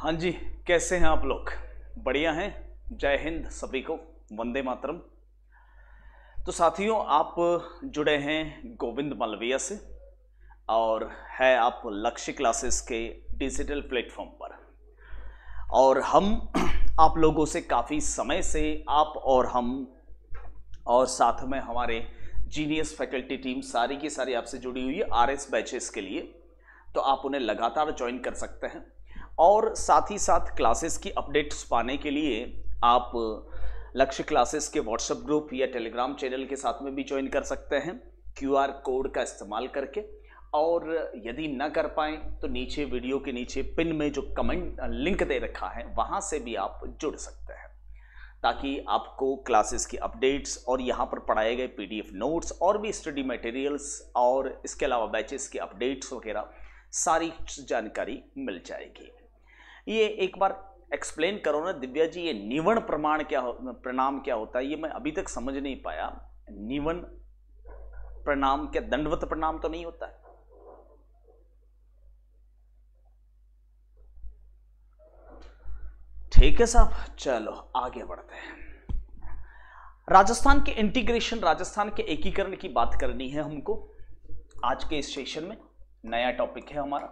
हाँ जी कैसे हैं आप लोग बढ़िया हैं जय हिंद सभी को वंदे मातरम तो साथियों आप जुड़े हैं गोविंद मालविया से और है आप लक्ष्य क्लासेस के डिजिटल प्लेटफॉर्म पर और हम आप लोगों से काफ़ी समय से आप और हम और साथ में हमारे जीनियस फैकल्टी टीम सारी की सारी आपसे जुड़ी हुई है आर एस बैचेस के लिए तो आप उन्हें लगातार ज्वाइन कर सकते हैं और साथ ही साथ क्लासेस की अपडेट्स पाने के लिए आप लक्ष्य क्लासेस के व्हाट्सएप ग्रुप या टेलीग्राम चैनल के साथ में भी ज्वाइन कर सकते हैं क्यूआर कोड का इस्तेमाल करके और यदि ना कर पाए तो नीचे वीडियो के नीचे पिन में जो कमेंट लिंक दे रखा है वहाँ से भी आप जुड़ सकते हैं ताकि आपको क्लासेस की अपडेट्स और यहाँ पर पढ़ाए गए पीडीएफ नोट्स और भी स्टडी मटेरियल्स और इसके अलावा बैचेस के अपडेट्स वगैरह सारी जानकारी मिल जाएगी ये एक बार एक्सप्लेन करो ना दिव्या जी ये निवन प्रमाण क्या हो प्रणाम क्या होता है ये मैं अभी तक समझ नहीं पाया निवन प्रणाम क्या दंडवत प्रणाम तो नहीं होता है ठीक है साहब चलो आगे बढ़ते हैं राजस्थान के इंटीग्रेशन राजस्थान के एकीकरण की बात करनी है हमको आज के इस सेशन में नया टॉपिक है हमारा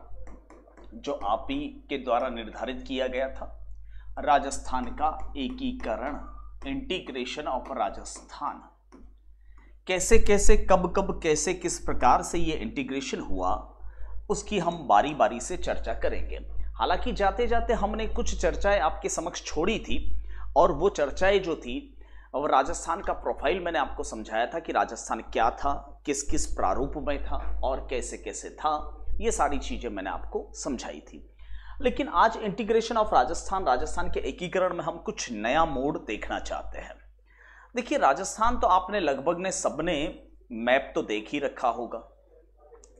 जो आप ही के द्वारा निर्धारित किया गया था राजस्थान का एकीकरण इंटीग्रेशन ऑफ राजस्थान कैसे कैसे कब कब कैसे किस प्रकार से ये इंटीग्रेशन हुआ उसकी हम बारी बारी से चर्चा करेंगे हालांकि जाते जाते हमने कुछ चर्चाएं आपके समक्ष छोड़ी थी और वो चर्चाएं जो थी और राजस्थान का प्रोफाइल मैंने आपको समझाया था कि राजस्थान क्या था किस किस प्रारूप में था और कैसे कैसे था ये सारी चीज़ें मैंने आपको समझाई थी लेकिन आज इंटीग्रेशन ऑफ राजस्थान राजस्थान के एकीकरण में हम कुछ नया मोड देखना चाहते हैं देखिए राजस्थान तो आपने लगभग ने सबने मैप तो देख ही रखा होगा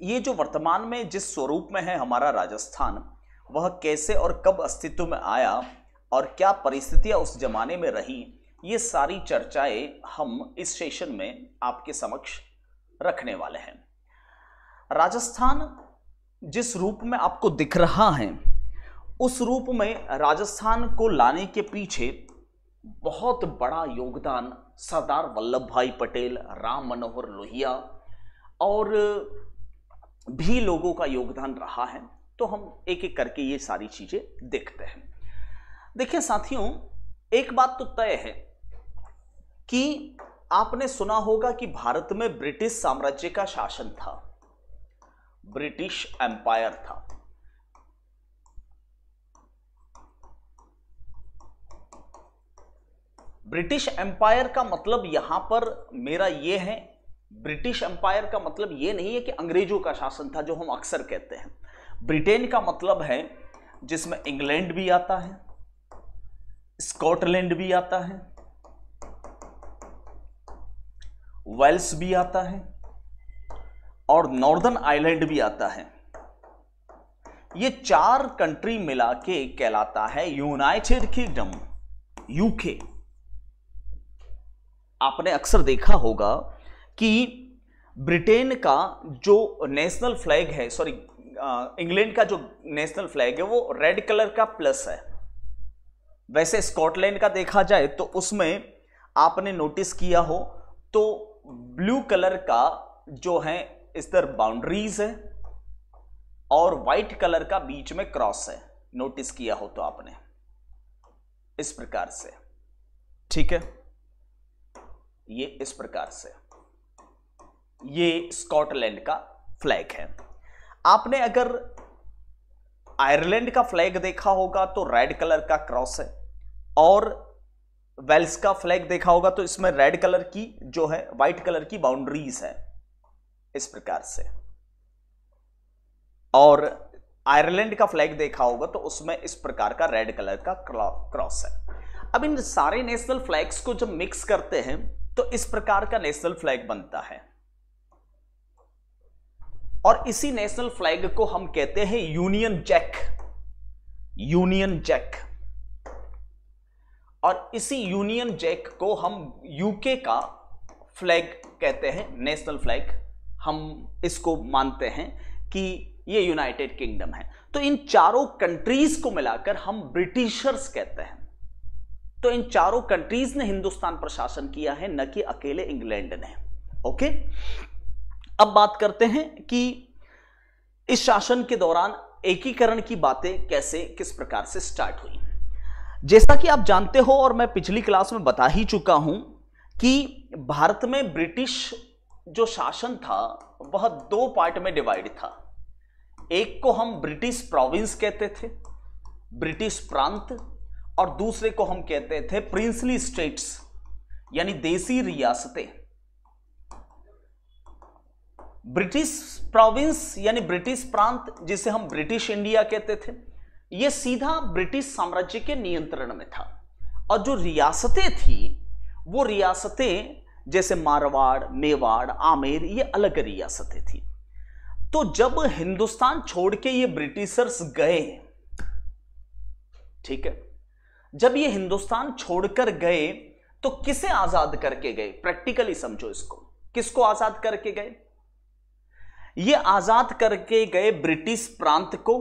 ये जो वर्तमान में जिस स्वरूप में है हमारा राजस्थान वह कैसे और कब अस्तित्व में आया और क्या परिस्थितियां उस जमाने में रही ये सारी चर्चाएं हम इस सेशन में आपके समक्ष रखने वाले हैं राजस्थान जिस रूप में आपको दिख रहा है उस रूप में राजस्थान को लाने के पीछे बहुत बड़ा योगदान सरदार वल्लभ भाई पटेल राम मनोहर लोहिया और भी लोगों का योगदान रहा है तो हम एक एक करके ये सारी चीज़ें देखते हैं देखिए साथियों एक बात तो तय है कि आपने सुना होगा कि भारत में ब्रिटिश साम्राज्य का शासन था ब्रिटिश एम्पायर था ब्रिटिश एम्पायर का मतलब यहां पर मेरा ये है ब्रिटिश एम्पायर का मतलब ये नहीं है कि अंग्रेजों का शासन था जो हम अक्सर कहते हैं ब्रिटेन का मतलब है जिसमें इंग्लैंड भी आता है स्कॉटलैंड भी आता है वेल्स भी आता है और नॉर्दर्न आइलैंड भी आता है ये चार कंट्री मिला के कहलाता है यूनाइटेड किंगडम यूके आपने अक्सर देखा होगा कि ब्रिटेन का जो नेशनल फ्लैग है सॉरी इंग्लैंड का जो नेशनल फ्लैग है वो रेड कलर का प्लस है वैसे स्कॉटलैंड का देखा जाए तो उसमें आपने नोटिस किया हो तो ब्लू कलर का जो है इस तरह बाउंड्रीज है और व्हाइट कलर का बीच में क्रॉस है नोटिस किया हो तो आपने इस प्रकार से ठीक है ये इस प्रकार से ये स्कॉटलैंड का फ्लैग है आपने अगर आयरलैंड का फ्लैग देखा होगा तो रेड कलर का क्रॉस है और वेल्स का फ्लैग देखा होगा तो इसमें रेड कलर की जो है व्हाइट कलर की बाउंड्रीज है इस प्रकार से और आयरलैंड का फ्लैग देखा होगा तो उसमें इस प्रकार का रेड कलर का क्रॉस है अब इन सारे नेशनल फ्लैग्स को जब मिक्स करते हैं तो इस प्रकार का नेशनल फ्लैग बनता है और इसी नेशनल फ्लैग को हम कहते हैं यूनियन जैक यूनियन जैक और इसी यूनियन जैक को हम यूके का फ्लैग कहते हैं नेशनल फ्लैग हम इसको मानते हैं कि ये यूनाइटेड किंगडम है तो इन चारों कंट्रीज को मिलाकर हम ब्रिटिशर्स कहते हैं तो इन चारों कंट्रीज ने हिंदुस्तान प्रशासन किया है न कि अकेले इंग्लैंड ने ओके अब बात करते हैं कि इस शासन के दौरान एकीकरण की बातें कैसे किस प्रकार से स्टार्ट हुई जैसा कि आप जानते हो और मैं पिछली क्लास में बता ही चुका हूं कि भारत में ब्रिटिश जो शासन था वह दो पार्ट में डिवाइड था एक को हम ब्रिटिश प्रोविंस कहते थे ब्रिटिश प्रांत और दूसरे को हम कहते थे प्रिंसली स्टेट्स यानी देसी रियासतें ब्रिटिश प्रोविंस यानी ब्रिटिश प्रांत जिसे हम ब्रिटिश इंडिया कहते थे यह सीधा ब्रिटिश साम्राज्य के नियंत्रण में था और जो रियासतें थी वो रियासतें जैसे मारवाड़ मेवाड़ आमेर ये अलग रियासतें थी तो जब हिंदुस्तान छोड़ के ये ब्रिटिशर्स गए ठीक है जब ये हिंदुस्तान छोड़कर गए तो किसे आजाद करके गए प्रैक्टिकली समझो इसको किसको आजाद करके गए ये आजाद करके गए ब्रिटिश प्रांत को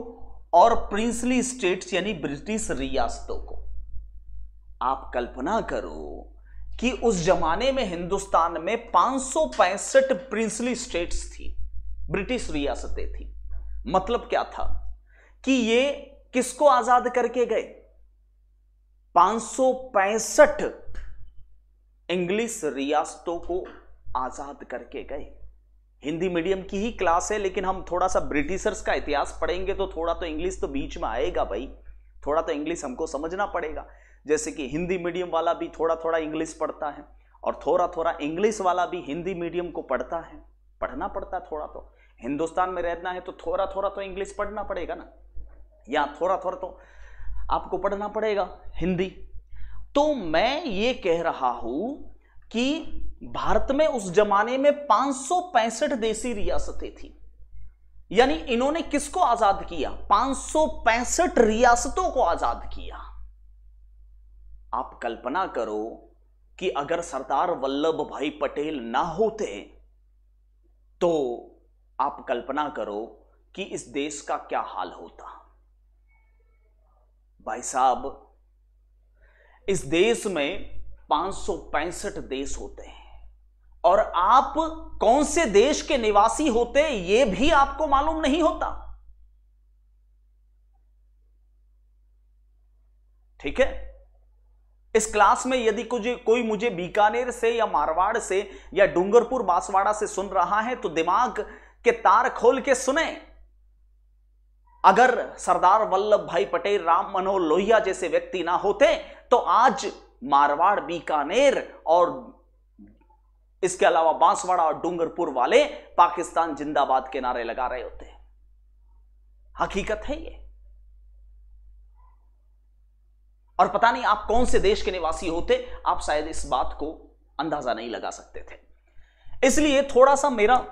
और प्रिंसली स्टेट्स यानी ब्रिटिश रियासतों को आप कल्पना करो कि उस जमाने में हिंदुस्तान में पांच प्रिंसली स्टेट्स थी ब्रिटिश रियासतें थी मतलब क्या था कि ये किसको आजाद करके गए पांच इंग्लिश रियासतों को आजाद करके गए हिंदी मीडियम की ही क्लास है लेकिन हम थोड़ा सा ब्रिटिशर्स का इतिहास पढ़ेंगे तो थोड़ा तो इंग्लिश तो बीच में आएगा भाई थोड़ा तो इंग्लिश हमको समझना पड़ेगा जैसे कि हिंदी मीडियम वाला भी थोड़ा थोड़ा इंग्लिश पढ़ता है और थोड़ा थोड़ा इंग्लिश वाला भी हिंदी मीडियम को पढ़ता है पढ़ना पड़ता है थोड़ा तो हिंदुस्तान में रहना है तो थोड़ा थोड़ा तो इंग्लिश पढ़ना पड़ेगा ना या थोड़ा थोड़ा तो आपको पढ़ना पड़ेगा हिंदी तो मैं ये कह रहा हूं कि भारत में उस जमाने में पांच देसी रियासतें थी यानी इन्होंने किसको आजाद किया पांच रियासतों को आजाद किया आप कल्पना करो कि अगर सरदार वल्लभ भाई पटेल ना होते तो आप कल्पना करो कि इस देश का क्या हाल होता भाई साहब इस देश में पांच देश होते हैं और आप कौन से देश के निवासी होते यह भी आपको मालूम नहीं होता ठीक है इस क्लास में यदि कुछ कोई मुझे बीकानेर से या मारवाड़ से या डूंगरपुर बांसवाड़ा से सुन रहा है तो दिमाग के तार खोल के सुने अगर सरदार वल्लभ भाई पटेल राम मनोहर लोहिया जैसे व्यक्ति ना होते तो आज मारवाड़ बीकानेर और इसके अलावा बांसवाड़ा और डूंगरपुर वाले पाकिस्तान जिंदाबाद के नारे लगा रहे होते हकीकत है ये और पता नहीं आप कौन से देश के निवासी होते आप शायद इस बात को अंदाजा नहीं लगा सकते थे इसलिए थोड़ा सा मेरा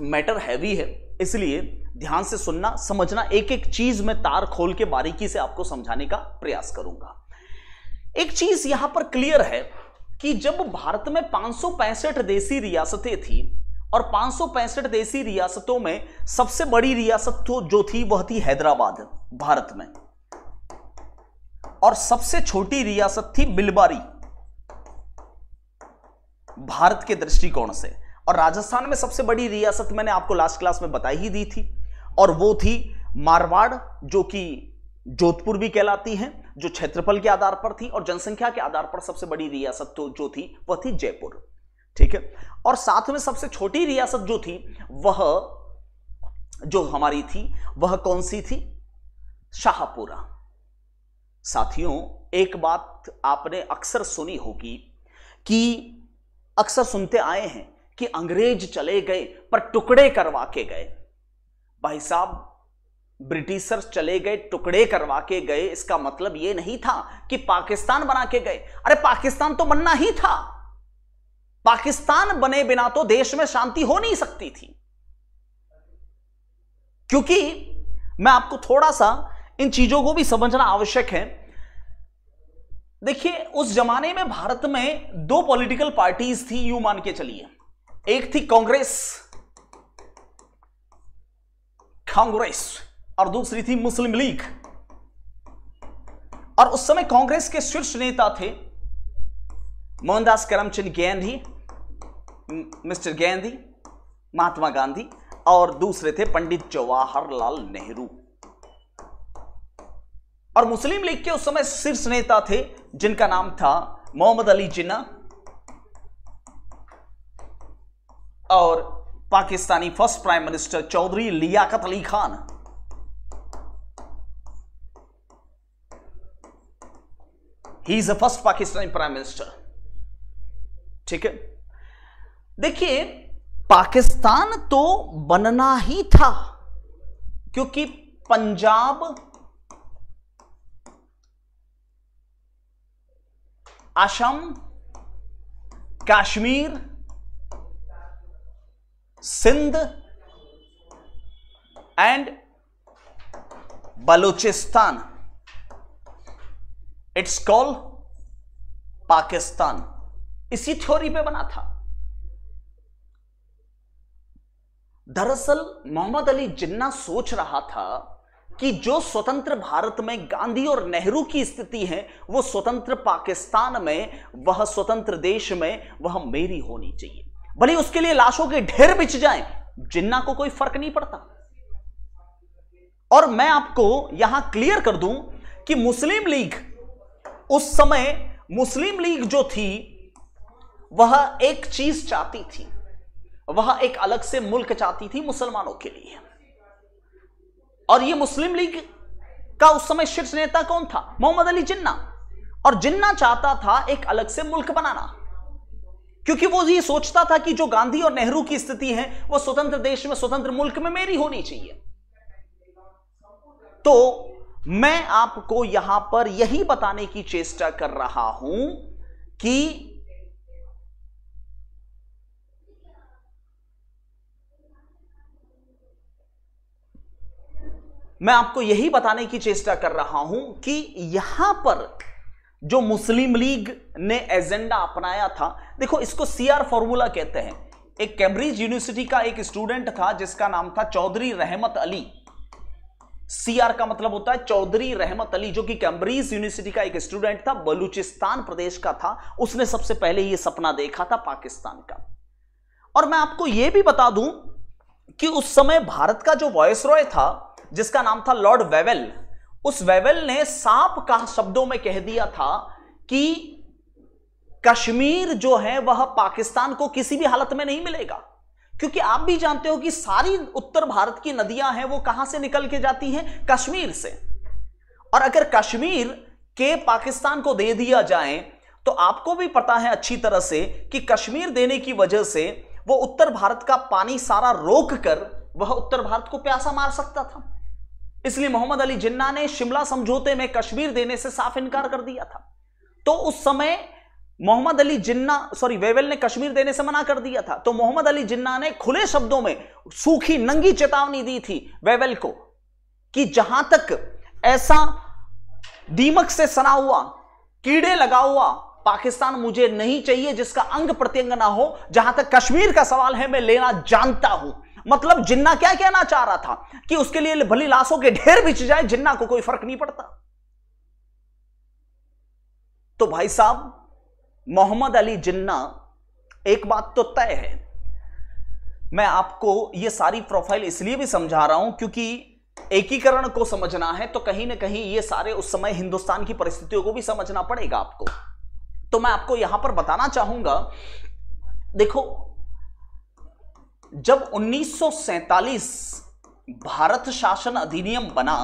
मैटर हैवी है इसलिए ध्यान से सुनना समझना एक एक चीज में तार खोल के बारीकी से आपको समझाने का प्रयास करूंगा एक चीज यहां पर क्लियर है कि जब भारत में पांच देसी रियासतें थी और पांच देसी रियासतों में सबसे बड़ी रियासत जो थी वह थी हैदराबाद भारत में और सबसे छोटी रियासत थी बिलबारी भारत के दृष्टिकोण से और राजस्थान में सबसे बड़ी रियासत मैंने आपको लास्ट क्लास में बताई ही दी थी और वो थी मारवाड़ जो कि जोधपुर भी कहलाती है जो क्षेत्रफल के आधार पर थी और जनसंख्या के आधार पर सबसे बड़ी रियासत तो जो थी वह थी जयपुर ठीक है और साथ में सबसे छोटी रियासत जो थी वह जो हमारी थी वह कौन सी थी शाहपुरा साथियों एक बात आपने अक्सर सुनी होगी कि अक्सर सुनते आए हैं कि अंग्रेज चले गए पर टुकड़े करवा के गए भाई साहब ब्रिटिशर्स चले गए टुकड़े करवा के गए इसका मतलब यह नहीं था कि पाकिस्तान बना के गए अरे पाकिस्तान तो बनना ही था पाकिस्तान बने बिना तो देश में शांति हो नहीं सकती थी क्योंकि मैं आपको थोड़ा सा इन चीजों को भी समझना आवश्यक है देखिए उस जमाने में भारत में दो पॉलिटिकल पार्टीज थी यू मान के चलिए एक थी कांग्रेस कांग्रेस और दूसरी थी मुस्लिम लीग और उस समय कांग्रेस के शीर्ष नेता थे मोहनदास करमचंद गांधी मिस्टर गांधी महात्मा गांधी और दूसरे थे पंडित जवाहरलाल नेहरू और मुस्लिम लीग के उस समय शीर्ष नेता थे जिनका नाम था मोहम्मद अली जिन्ना और Pakistani first prime minister Chaudhry Liaquat Ali Khan he is a first Pakistani prime minister ठीक है देखिए पाकिस्तान तो बनना ही था क्योंकि Punjab Assam Kashmir Sindh and Balochistan it's call Pakistan इसी थ्योरी पे बना था दरअसल मोहम्मद अली जिन्ना सोच रहा था कि जो स्वतंत्र भारत में गांधी और नेहरू की स्थिति है वो स्वतंत्र पाकिस्तान में वह स्वतंत्र देश में वह मेरी होनी चाहिए भले उसके लिए लाशों के ढेर बिछ जाए जिन्ना को कोई फर्क नहीं पड़ता और मैं आपको यहां क्लियर कर दूं कि मुस्लिम लीग उस समय मुस्लिम लीग जो थी वह एक चीज चाहती थी वह एक अलग से मुल्क चाहती थी मुसलमानों के लिए और ये मुस्लिम लीग का उस समय शीर्ष नेता कौन था मोहम्मद अली जिन्ना और जिन्ना चाहता था एक अलग से मुल्क बनाना क्योंकि वो ये सोचता था कि जो गांधी और नेहरू की स्थिति है वो स्वतंत्र देश में स्वतंत्र मुल्क में मेरी होनी चाहिए तो मैं आपको यहां पर यही बताने की चेष्टा कर रहा हूं कि मैं आपको यही बताने की चेष्टा कर रहा हूं कि यहां पर जो मुस्लिम लीग ने एजेंडा अपनाया था देखो इसको सीआर फॉर्मूला कहते हैं एक कैम्ब्रिज यूनिवर्सिटी का एक स्टूडेंट था जिसका नाम था चौधरी रहमत अली सीआर का मतलब होता है चौधरी रहमत अली जो कि कैम्ब्रिज यूनिवर्सिटी का एक स्टूडेंट था बलूचिस्तान प्रदेश का था उसने सबसे पहले यह सपना देखा था पाकिस्तान का और मैं आपको यह भी बता दूं कि उस समय भारत का जो वॉयस रॉय था जिसका नाम था लॉर्ड वेवेल उस वेवेल ने सांप का शब्दों में कह दिया था कि कश्मीर जो है वह पाकिस्तान को किसी भी हालत में नहीं मिलेगा क्योंकि आप भी जानते हो कि सारी उत्तर भारत की नदियां हैं वो कहां से निकल के जाती हैं कश्मीर से और अगर कश्मीर के पाकिस्तान को दे दिया जाए तो आपको भी पता है अच्छी तरह से कि कश्मीर देने की वजह से वो उत्तर भारत का पानी सारा रोक कर वह उत्तर भारत को प्यासा मार सकता था इसलिए मोहम्मद अली जिन्ना ने शिमला समझौते में कश्मीर देने से साफ इनकार कर दिया था तो उस समय मोहम्मद अली जिन्ना सॉरी वेवेल ने कश्मीर देने से मना कर दिया था तो मोहम्मद अली जिन्ना ने खुले शब्दों में सूखी नंगी चेतावनी दी थी वेवेल को कि जहां तक ऐसा दीमक से सना हुआ कीड़े लगा हुआ पाकिस्तान मुझे नहीं चाहिए जिसका अंग प्रत्यंग ना हो जहां तक कश्मीर का सवाल है मैं लेना जानता हूं मतलब जिन्ना क्या कहना चाह रहा था कि उसके लिए भली लाशों के ढेर बिछ जाए जिन्ना को कोई फर्क नहीं पड़ता तो भाई साहब मोहम्मद अली जिन्ना एक बात तो तय है मैं आपको यह सारी प्रोफाइल इसलिए भी समझा रहा हूं क्योंकि एकीकरण को समझना है तो कहीं ना कहीं ये सारे उस समय हिंदुस्तान की परिस्थितियों को भी समझना पड़ेगा आपको तो मैं आपको यहां पर बताना चाहूंगा देखो जब 1947 भारत शासन अधिनियम बना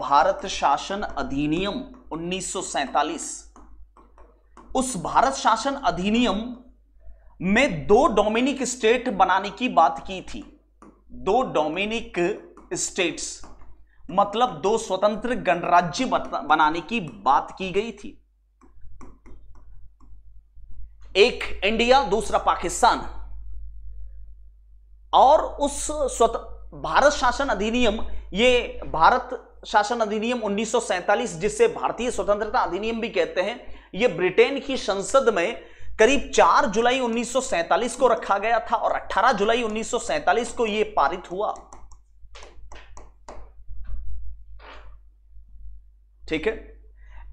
भारत शासन अधिनियम 1947 उस भारत शासन अधिनियम में दो डोमिनिक स्टेट बनाने की बात की थी दो डोमिनिक स्टेट्स मतलब दो स्वतंत्र गणराज्य बनाने की बात की गई थी एक इंडिया दूसरा पाकिस्तान और उस स्वत भारत शासन अधिनियम ये भारत शासन अधिनियम 1947 जिसे भारतीय स्वतंत्रता अधिनियम भी कहते हैं ये ब्रिटेन की संसद में करीब 4 जुलाई 1947 को रखा गया था और 18 जुलाई 1947 को यह पारित हुआ ठीक है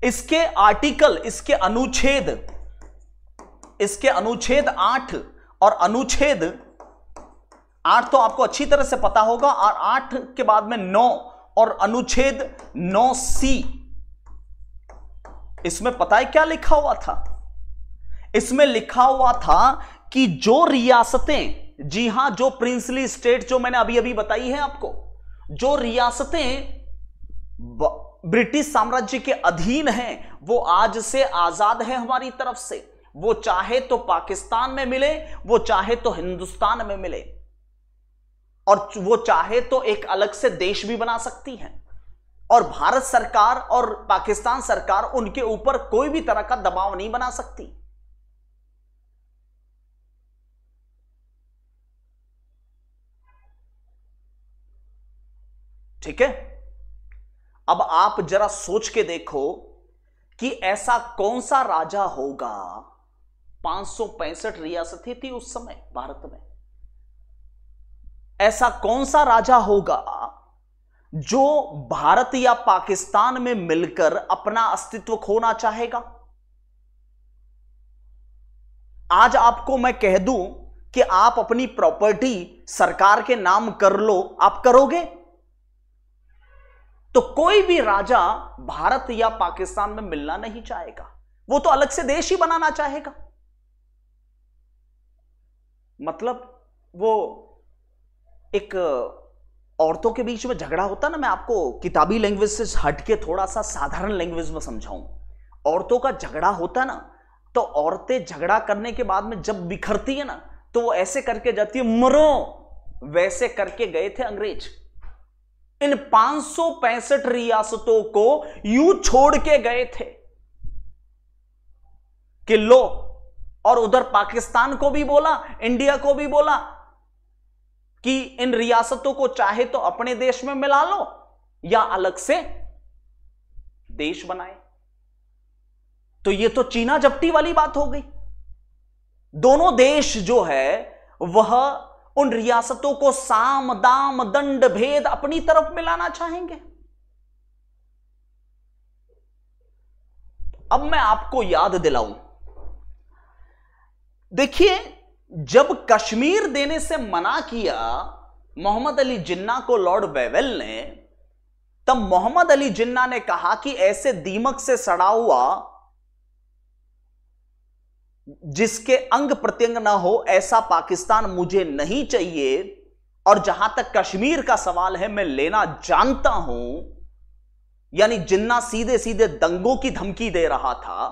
इसके आर्टिकल इसके अनुच्छेद इसके अनुच्छेद आठ और अनुच्छेद आठ तो आपको अच्छी तरह से पता होगा और आठ के बाद में नौ और अनुच्छेद नौ सी इसमें पता है क्या लिखा हुआ था इसमें लिखा हुआ था कि जो रियासतें जी हां जो प्रिंसली स्टेट जो मैंने अभी अभी बताई है आपको जो रियासतें ब्रिटिश साम्राज्य के अधीन हैं वो आज से आजाद है हमारी तरफ से वो चाहे तो पाकिस्तान में मिले वो चाहे तो हिंदुस्तान में मिले और वो चाहे तो एक अलग से देश भी बना सकती हैं और भारत सरकार और पाकिस्तान सरकार उनके ऊपर कोई भी तरह का दबाव नहीं बना सकती ठीक है अब आप जरा सोच के देखो कि ऐसा कौन सा राजा होगा पांच रियासतें थी उस समय भारत में ऐसा कौन सा राजा होगा जो भारत या पाकिस्तान में मिलकर अपना अस्तित्व खोना चाहेगा आज आपको मैं कह दूं कि आप अपनी प्रॉपर्टी सरकार के नाम कर लो आप करोगे तो कोई भी राजा भारत या पाकिस्तान में मिलना नहीं चाहेगा वो तो अलग से देश ही बनाना चाहेगा मतलब वो एक औरतों के बीच में झगड़ा होता ना मैं आपको किताबी लैंग्वेज से हटके थोड़ा सा साधारण लैंग्वेज में समझाऊं औरतों का झगड़ा होता ना तो औरतें झगड़ा करने के बाद में जब बिखरती है ना तो वो ऐसे करके जाती है मरो वैसे करके गए थे अंग्रेज इन पांच रियासतों को यू छोड़ के गए थे कि लो और उधर पाकिस्तान को भी बोला इंडिया को भी बोला कि इन रियासतों को चाहे तो अपने देश में मिला लो या अलग से देश बनाए तो ये तो चीना जपटी वाली बात हो गई दोनों देश जो है वह उन रियासतों को साम दाम दंड भेद अपनी तरफ मिलाना चाहेंगे अब मैं आपको याद दिलाऊं देखिए जब कश्मीर देने से मना किया मोहम्मद अली जिन्ना को लॉर्ड बेवेल ने तब मोहम्मद अली जिन्ना ने कहा कि ऐसे दीमक से सड़ा हुआ जिसके अंग प्रत्यंग ना हो ऐसा पाकिस्तान मुझे नहीं चाहिए और जहां तक कश्मीर का सवाल है मैं लेना जानता हूं यानी जिन्ना सीधे सीधे दंगों की धमकी दे रहा था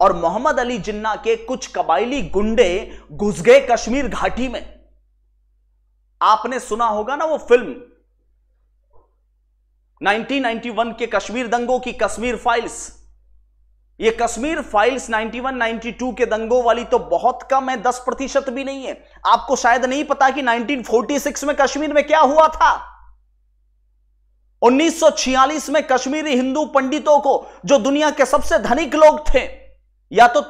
और मोहम्मद अली जिन्ना के कुछ कबाइली गुंडे घुस गए कश्मीर घाटी में आपने सुना होगा ना वो फिल्म 1991 के कश्मीर दंगों की कश्मीर फाइल्स ये कश्मीर फाइल्स 91, 92 के दंगों वाली तो बहुत कम है 10 प्रतिशत भी नहीं है आपको शायद नहीं पता कि 1946 में कश्मीर में क्या हुआ था 1946 में कश्मीरी हिंदू पंडितों को जो दुनिया के सबसे धनिक लोग थे या तो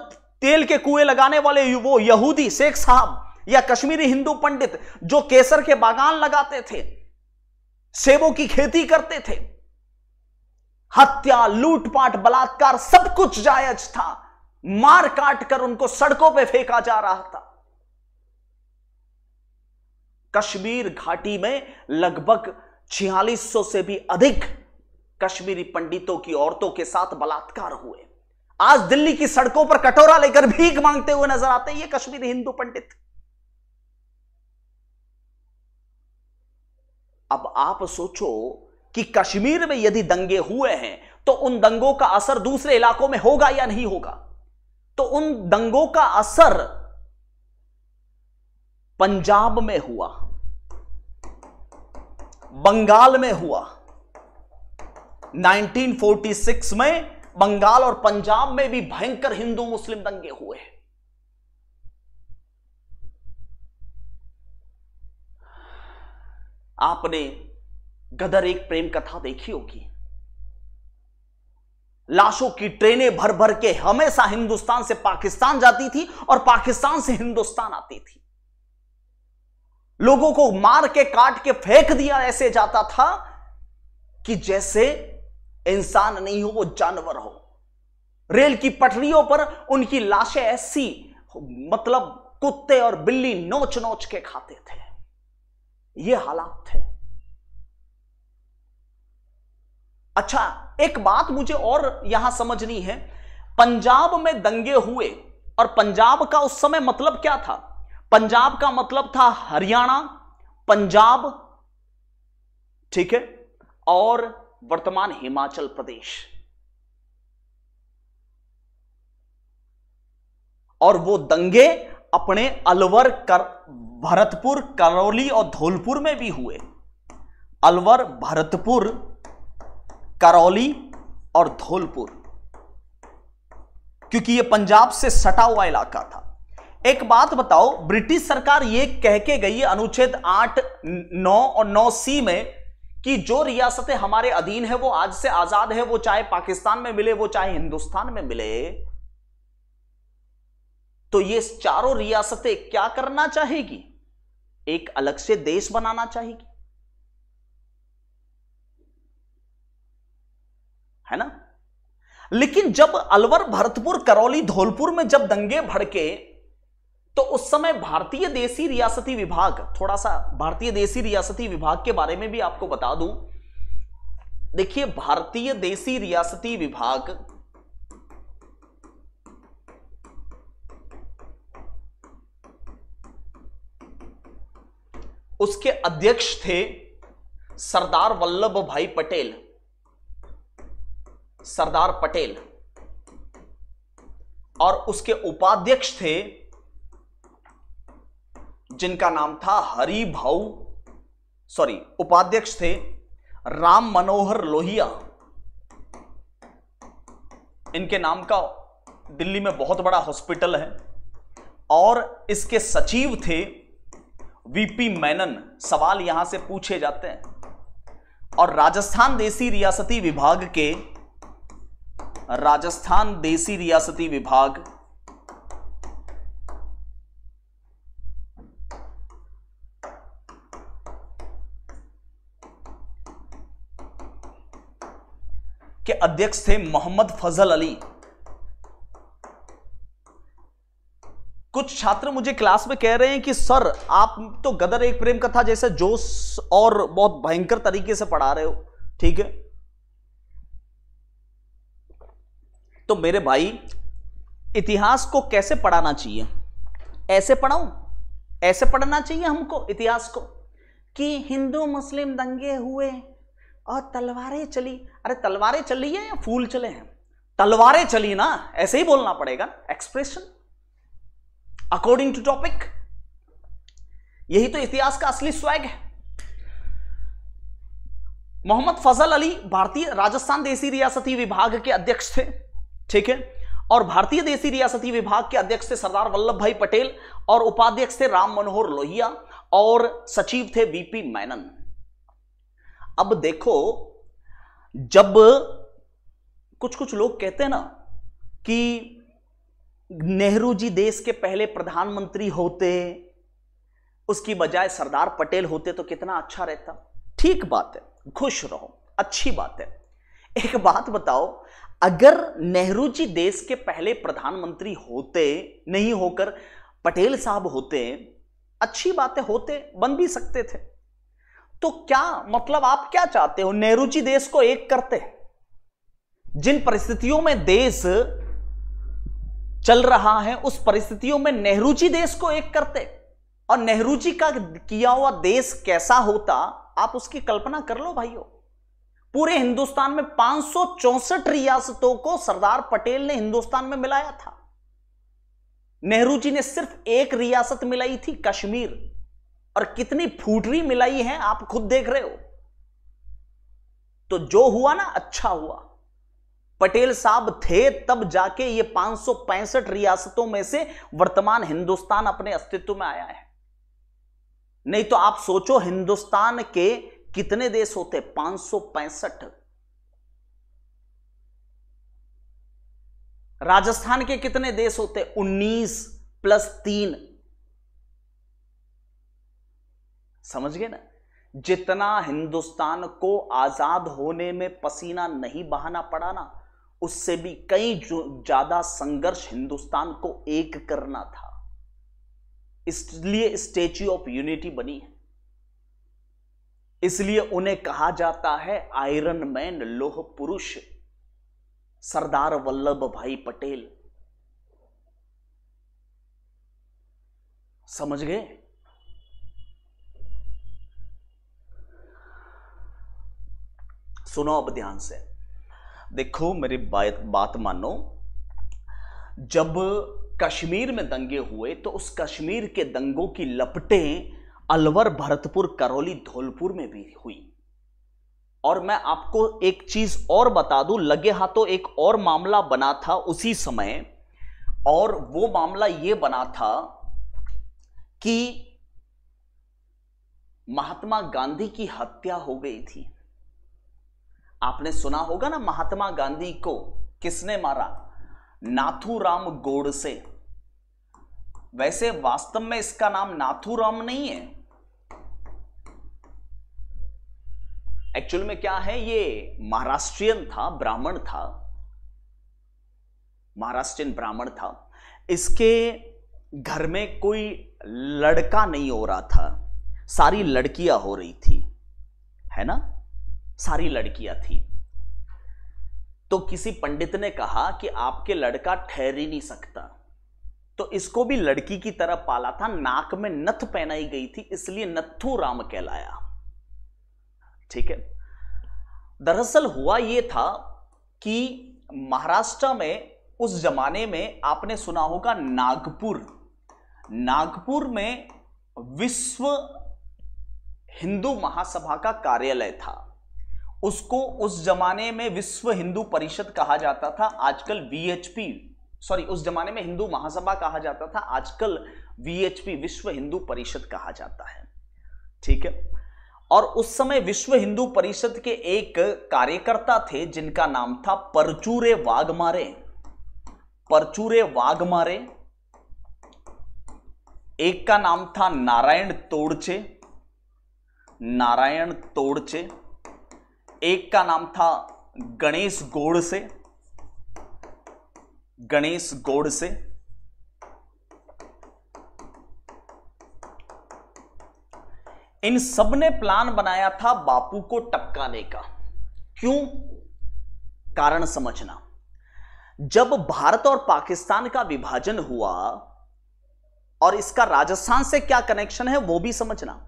तेल के कुएं लगाने वाले वो यहूदी शेख साहब या कश्मीरी हिंदू पंडित जो केसर के बागान लगाते थे सेबों की खेती करते थे हत्या लूटपाट बलात्कार सब कुछ जायज था मार काट कर उनको सड़कों पे फेंका जा रहा था कश्मीर घाटी में लगभग छियालीस से भी अधिक कश्मीरी पंडितों की औरतों के साथ बलात्कार हुए आज दिल्ली की सड़कों पर कटोरा लेकर भीख मांगते हुए नजर आते हैं ये कश्मीरी हिंदू पंडित अब आप सोचो कि कश्मीर में यदि दंगे हुए हैं तो उन दंगों का असर दूसरे इलाकों में होगा या नहीं होगा तो उन दंगों का असर पंजाब में हुआ बंगाल में हुआ 1946 में बंगाल और पंजाब में भी भयंकर हिंदू मुस्लिम दंगे हुए हैं आपने गदर एक प्रेम कथा देखी होगी लाशों की ट्रेनें भर भर के हमेशा हिंदुस्तान से पाकिस्तान जाती थी और पाकिस्तान से हिंदुस्तान आती थी लोगों को मार के काट के फेंक दिया ऐसे जाता था कि जैसे इंसान नहीं हो वो जानवर हो रेल की पटरियों पर उनकी लाशें ऐसी मतलब कुत्ते और बिल्ली नोच नोच के खाते थे ये हालात थे अच्छा एक बात मुझे और यहां समझनी है पंजाब में दंगे हुए और पंजाब का उस समय मतलब क्या था पंजाब का मतलब था हरियाणा पंजाब ठीक है और वर्तमान हिमाचल प्रदेश और वो दंगे अपने अलवर कर भरतपुर करौली और धौलपुर में भी हुए अलवर भरतपुर करौली और धौलपुर क्योंकि ये पंजाब से सटा हुआ इलाका था एक बात बताओ ब्रिटिश सरकार ये कह के गई अनुच्छेद आठ नौ और नौ सी में कि जो रियासतें हमारे अधीन है वो आज से आजाद है वो चाहे पाकिस्तान में मिले वो चाहे हिंदुस्तान में मिले तो ये चारों रियासतें क्या करना चाहेगी एक अलग से देश बनाना चाहेगी है ना लेकिन जब अलवर भरतपुर करौली धौलपुर में जब दंगे भड़के तो उस समय भारतीय देसी रियासती विभाग थोड़ा सा भारतीय देसी रियासती विभाग के बारे में भी आपको बता दूं देखिए भारतीय देसी रियासती विभाग उसके अध्यक्ष थे सरदार वल्लभ भाई पटेल सरदार पटेल और उसके उपाध्यक्ष थे जिनका नाम था हरि भाऊ सॉरी उपाध्यक्ष थे राम मनोहर लोहिया इनके नाम का दिल्ली में बहुत बड़ा हॉस्पिटल है और इसके सचिव थे वीपी मैनन सवाल यहां से पूछे जाते हैं और राजस्थान देसी रियासती विभाग के राजस्थान देसी रियासती विभाग के अध्यक्ष थे मोहम्मद फजल अली कुछ छात्र मुझे क्लास में कह रहे हैं कि सर आप तो गदर एक प्रेम कथा जैसे जोश और बहुत भयंकर तरीके से पढ़ा रहे हो ठीक है तो मेरे भाई इतिहास को कैसे पढ़ाना चाहिए ऐसे पढ़ाऊं ऐसे पढ़ना चाहिए हमको इतिहास को कि हिंदू मुस्लिम दंगे हुए और तलवारें चली अरे तलवारें चल रही है या फूल चले हैं तलवारें चली ना ऐसे ही बोलना पड़ेगा एक्सप्रेशन अकॉर्डिंग टू टॉपिक यही तो इतिहास का असली स्वैग है मोहम्मद फजल अली भारतीय राजस्थान देसी रियासती विभाग के अध्यक्ष थे ठीक है और भारतीय देसी रियासती विभाग के अध्यक्ष थे सरदार वल्लभ भाई पटेल और उपाध्यक्ष थे राम मनोहर लोहिया और सचिव थे वीपी मैनन अब देखो जब कुछ कुछ लोग कहते हैं ना कि नेहरू जी देश के पहले प्रधानमंत्री होते उसकी बजाय सरदार पटेल होते तो कितना अच्छा रहता ठीक बात है खुश रहो अच्छी बात है एक बात बताओ अगर नेहरू जी देश के पहले प्रधानमंत्री होते नहीं होकर पटेल साहब होते अच्छी बातें होते बन भी सकते थे तो क्या मतलब आप क्या चाहते हो नेहरू जी देश को एक करते जिन परिस्थितियों में देश चल रहा है उस परिस्थितियों में नेहरू जी देश को एक करते और नेहरू जी का किया हुआ देश कैसा होता आप उसकी कल्पना कर लो भाइयों पूरे हिंदुस्तान में पांच रियासतों को सरदार पटेल ने हिंदुस्तान में मिलाया था नेहरू जी ने सिर्फ एक रियासत मिलाई थी कश्मीर और कितनी फूटरी मिलाई है आप खुद देख रहे हो तो जो हुआ ना अच्छा हुआ पटेल साहब थे तब जाके ये पांच रियासतों में से वर्तमान हिंदुस्तान अपने अस्तित्व में आया है नहीं तो आप सोचो हिंदुस्तान के कितने देश होते पांच राजस्थान के कितने देश होते 19 प्लस तीन समझ गए ना जितना हिंदुस्तान को आजाद होने में पसीना नहीं बहाना पड़ा ना उससे भी कई ज्यादा संघर्ष हिंदुस्तान को एक करना था इसलिए स्टेच्यू ऑफ यूनिटी बनी है इसलिए उन्हें कहा जाता है आयरन मैन लोह पुरुष सरदार वल्लभ भाई पटेल समझ गए सुनो अब ध्यान से देखो मेरी बात मानो जब कश्मीर में दंगे हुए तो उस कश्मीर के दंगों की लपटें अलवर भरतपुर करौली धौलपुर में भी हुई और मैं आपको एक चीज और बता दूं लगे हाथों एक और मामला बना था उसी समय और वो मामला ये बना था कि महात्मा गांधी की हत्या हो गई थी आपने सुना होगा ना महात्मा गांधी को किसने मारा नाथूराम गोड से वैसे वास्तव में इसका नाम नाथूराम नहीं है एक्चुअल में क्या है ये महाराष्ट्रियन था ब्राह्मण था महाराष्ट्रियन ब्राह्मण था इसके घर में कोई लड़का नहीं हो रहा था सारी लड़कियां हो रही थी है ना सारी लड़कियां थी तो किसी पंडित ने कहा कि आपके लड़का ठहर ही नहीं सकता तो इसको भी लड़की की तरह पाला था नाक में नथ पहनाई गई थी इसलिए नथु राम कहलाया ठीक है दरअसल हुआ यह था कि महाराष्ट्र में उस जमाने में आपने सुना होगा नागपुर नागपुर में विश्व हिंदू महासभा का कार्यालय था उसको उस जमाने में विश्व हिंदू परिषद कहा जाता था आजकल वीएचपी सॉरी उस जमाने में हिंदू महासभा कहा जाता था आजकल वीएचपी विश्व हिंदू परिषद कहा जाता है ठीक है और उस समय विश्व हिंदू परिषद के एक कार्यकर्ता थे जिनका नाम था परचूरे वाघमारे परचूरे वाघमारे एक का नाम था नारायण तोड़चे नारायण तोड़चे एक का नाम था गणेश गोड़ से गणेश गोड़ से इन सब ने प्लान बनाया था बापू को टपकाने का क्यों कारण समझना जब भारत और पाकिस्तान का विभाजन हुआ और इसका राजस्थान से क्या कनेक्शन है वो भी समझना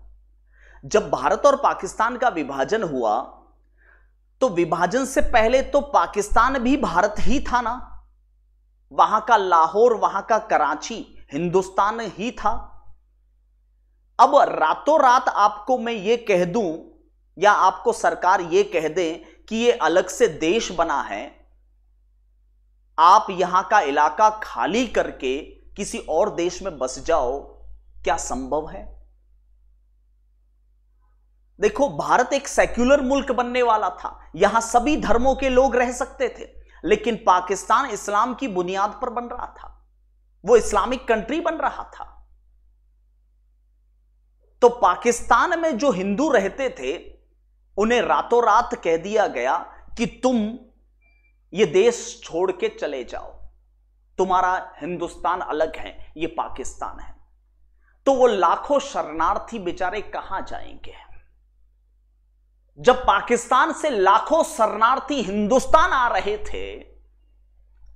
जब भारत और पाकिस्तान का विभाजन हुआ तो विभाजन से पहले तो पाकिस्तान भी भारत ही था ना वहां का लाहौर वहां का कराची हिंदुस्तान ही था अब रातों रात आपको मैं ये कह दूं या आपको सरकार ये कह दे कि ये अलग से देश बना है आप यहां का इलाका खाली करके किसी और देश में बस जाओ क्या संभव है देखो भारत एक सेक्युलर मुल्क बनने वाला था यहां सभी धर्मों के लोग रह सकते थे लेकिन पाकिस्तान इस्लाम की बुनियाद पर बन रहा था वो इस्लामिक कंट्री बन रहा था तो पाकिस्तान में जो हिंदू रहते थे उन्हें रातों रात कह दिया गया कि तुम ये देश छोड़ के चले जाओ तुम्हारा हिंदुस्तान अलग है ये पाकिस्तान है तो वो लाखों शरणार्थी बेचारे कहां जाएंगे जब पाकिस्तान से लाखों शरणार्थी हिंदुस्तान आ रहे थे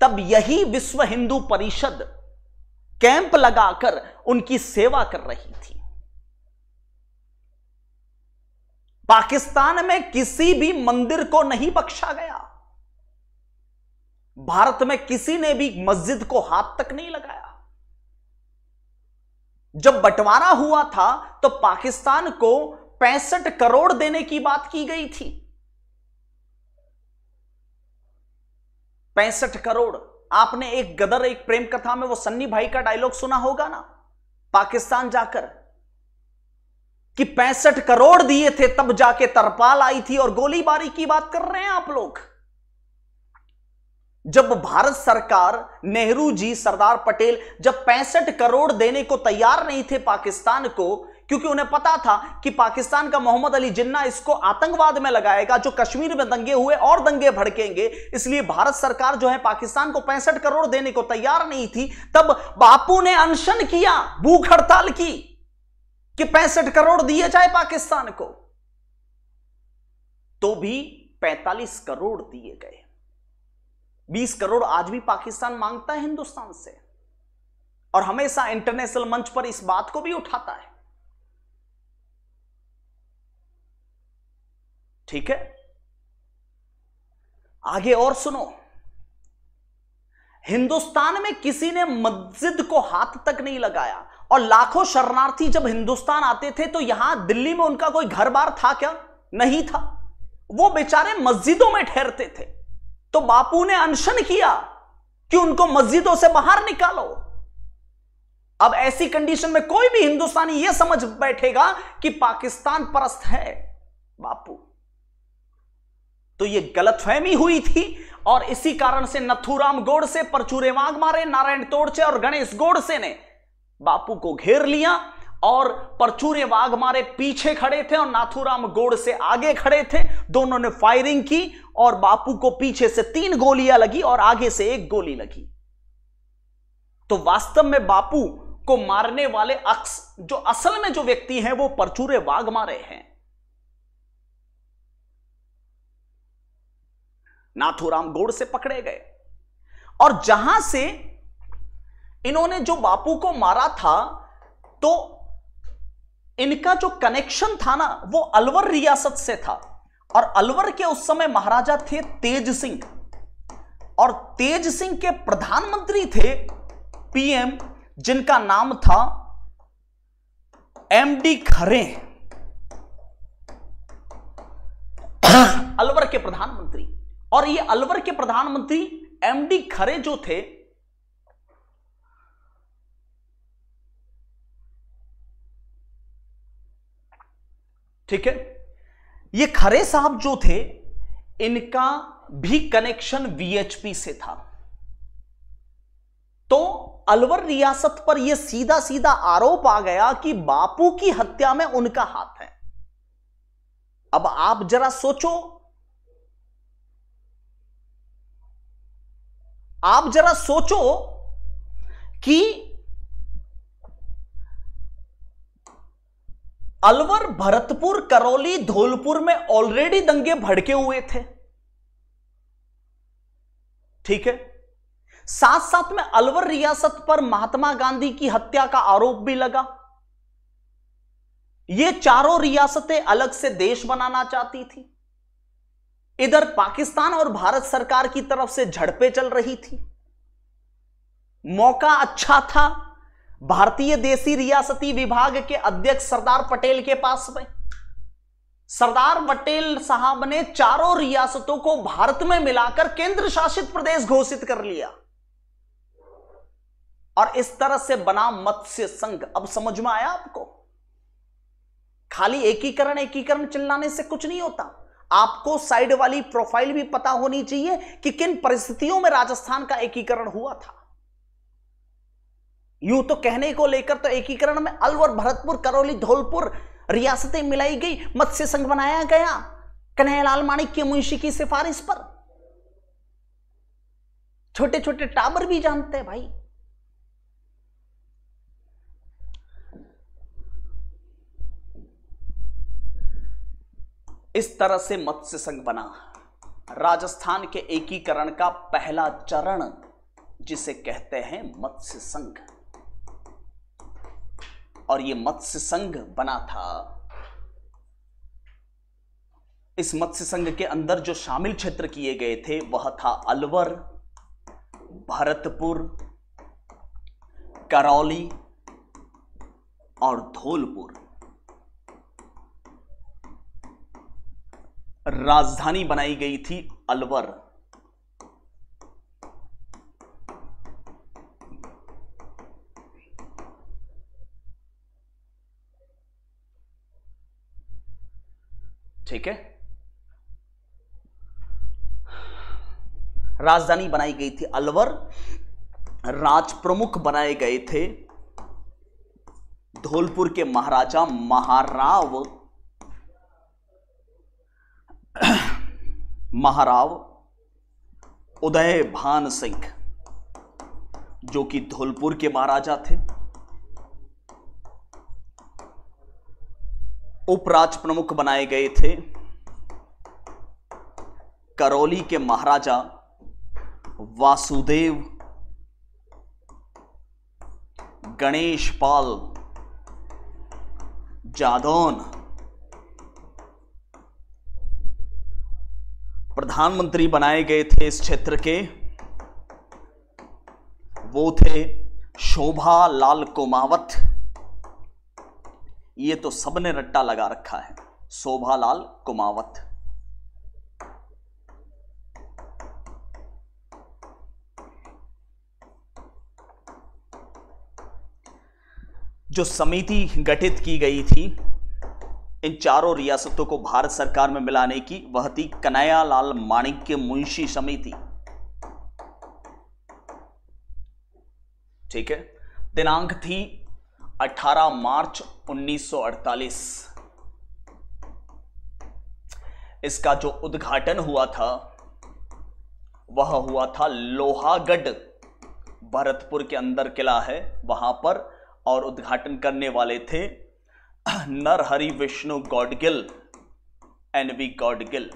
तब यही विश्व हिंदू परिषद कैंप लगाकर उनकी सेवा कर रही थी पाकिस्तान में किसी भी मंदिर को नहीं बख्शा गया भारत में किसी ने भी मस्जिद को हाथ तक नहीं लगाया जब बंटवारा हुआ था तो पाकिस्तान को पैंसठ करोड़ देने की बात की गई थी पैंसठ करोड़ आपने एक गदर एक प्रेम कथा में वो सन्नी भाई का डायलॉग सुना होगा ना पाकिस्तान जाकर कि पैंसठ करोड़ दिए थे तब जाके तरपाल आई थी और गोलीबारी की बात कर रहे हैं आप लोग जब भारत सरकार नेहरू जी सरदार पटेल जब पैंसठ करोड़ देने को तैयार नहीं थे पाकिस्तान को क्योंकि उन्हें पता था कि पाकिस्तान का मोहम्मद अली जिन्ना इसको आतंकवाद में लगाएगा जो कश्मीर में दंगे हुए और दंगे भड़केंगे इसलिए भारत सरकार जो है पाकिस्तान को पैंसठ करोड़ देने को तैयार नहीं थी तब बापू ने अनशन किया भूख हड़ताल की कि पैंसठ करोड़ दिए जाए पाकिस्तान को तो भी पैंतालीस करोड़ दिए गए 20 करोड़ आज भी पाकिस्तान मांगता है हिंदुस्तान से और हमेशा इंटरनेशनल मंच पर इस बात को भी उठाता है ठीक है आगे और सुनो हिंदुस्तान में किसी ने मस्जिद को हाथ तक नहीं लगाया और लाखों शरणार्थी जब हिंदुस्तान आते थे तो यहां दिल्ली में उनका कोई घर बार था क्या नहीं था वो बेचारे मस्जिदों में ठहरते थे तो बापू ने अनशन किया कि उनको मस्जिदों से बाहर निकालो अब ऐसी कंडीशन में कोई भी हिंदुस्तानी यह समझ बैठेगा कि पाकिस्तान परस्त है बापू तो ये गलतफहमी हुई थी और इसी कारण से नथुराम गोड़ से परचूरे वाघ मारे नारायण तोड़चे और गणेश गोडसे ने बापू को घेर लिया और परचूरे वाघ मारे पीछे खड़े थे और नाथुराम गोड़ से आगे खड़े थे दोनों ने फायरिंग की और बापू को पीछे से तीन गोलियां लगी और आगे से एक गोली लगी तो वास्तव में बापू को मारने वाले अक्स जो असल में जो व्यक्ति हैं वो परचूरे वाघ मारे हैं नाथूराम गोड़ से पकड़े गए और जहां से इन्होंने जो बापू को मारा था तो इनका जो कनेक्शन था ना वो अलवर रियासत से था और अलवर के उस समय महाराजा थे तेज सिंह और तेज सिंह के प्रधानमंत्री थे पीएम जिनका नाम था एमडी खरे अलवर के प्रधानमंत्री और ये अलवर के प्रधानमंत्री एमडी खरे जो थे ठीक है ये खरे साहब जो थे इनका भी कनेक्शन वीएचपी से था तो अलवर रियासत पर यह सीधा सीधा आरोप आ गया कि बापू की हत्या में उनका हाथ है अब आप जरा सोचो आप जरा सोचो कि अलवर भरतपुर करौली धौलपुर में ऑलरेडी दंगे भड़के हुए थे ठीक है साथ साथ में अलवर रियासत पर महात्मा गांधी की हत्या का आरोप भी लगा ये चारों रियासतें अलग से देश बनाना चाहती थी इधर पाकिस्तान और भारत सरकार की तरफ से झड़पें चल रही थी मौका अच्छा था भारतीय देसी रियासती विभाग के अध्यक्ष सरदार पटेल के पास में सरदार पटेल साहब ने चारों रियासतों को भारत में मिलाकर केंद्र शासित प्रदेश घोषित कर लिया और इस तरह से बना मत्स्य संघ अब समझ में आया आपको खाली एकीकरण एकीकरण चिल्लाने से कुछ नहीं होता आपको साइड वाली प्रोफाइल भी पता होनी चाहिए कि किन परिस्थितियों में राजस्थान का एकीकरण हुआ था यूं तो कहने को लेकर तो एकीकरण में अलवर भरतपुर करौली धौलपुर रियासतें मिलाई गई मत्स्य संघ बनाया गया कन्हैयालाल की मुंशी की सिफारिश पर छोटे छोटे टावर भी जानते हैं भाई इस तरह से मत्स्य संघ बना राजस्थान के एकीकरण का पहला चरण जिसे कहते हैं मत्स्य संघ और यह मत्स्य संघ बना था इस मत्स्य संघ के अंदर जो शामिल क्षेत्र किए गए थे वह था अलवर भरतपुर करौली और धौलपुर राजधानी बनाई गई थी अलवर ठीक है राजधानी बनाई गई थी अलवर राज प्रमुख बनाए गए थे धौलपुर के महाराजा महाराव महाराव उदय भान सिंह जो कि धौलपुर के महाराजा थे उपराज प्रमुख बनाए गए थे करौली के महाराजा वासुदेव गणेश पाल जादौन प्रधानमंत्री बनाए गए थे इस क्षेत्र के वो थे शोभा लाल कुमावत ये तो सबने रट्टा लगा रखा है शोभा लाल कुमावत जो समिति गठित की गई थी इन चारों रियासतों को भारत सरकार में मिलाने की वह थी कन्हैया लाल माणिक्य मुंशी समिति ठीक है दिनांक थी 18 मार्च 1948 इसका जो उद्घाटन हुआ था वह हुआ था लोहागढ़ भरतपुर के अंदर किला है वहां पर और उद्घाटन करने वाले थे Narhari Vishnu Gadgil N V Gadgil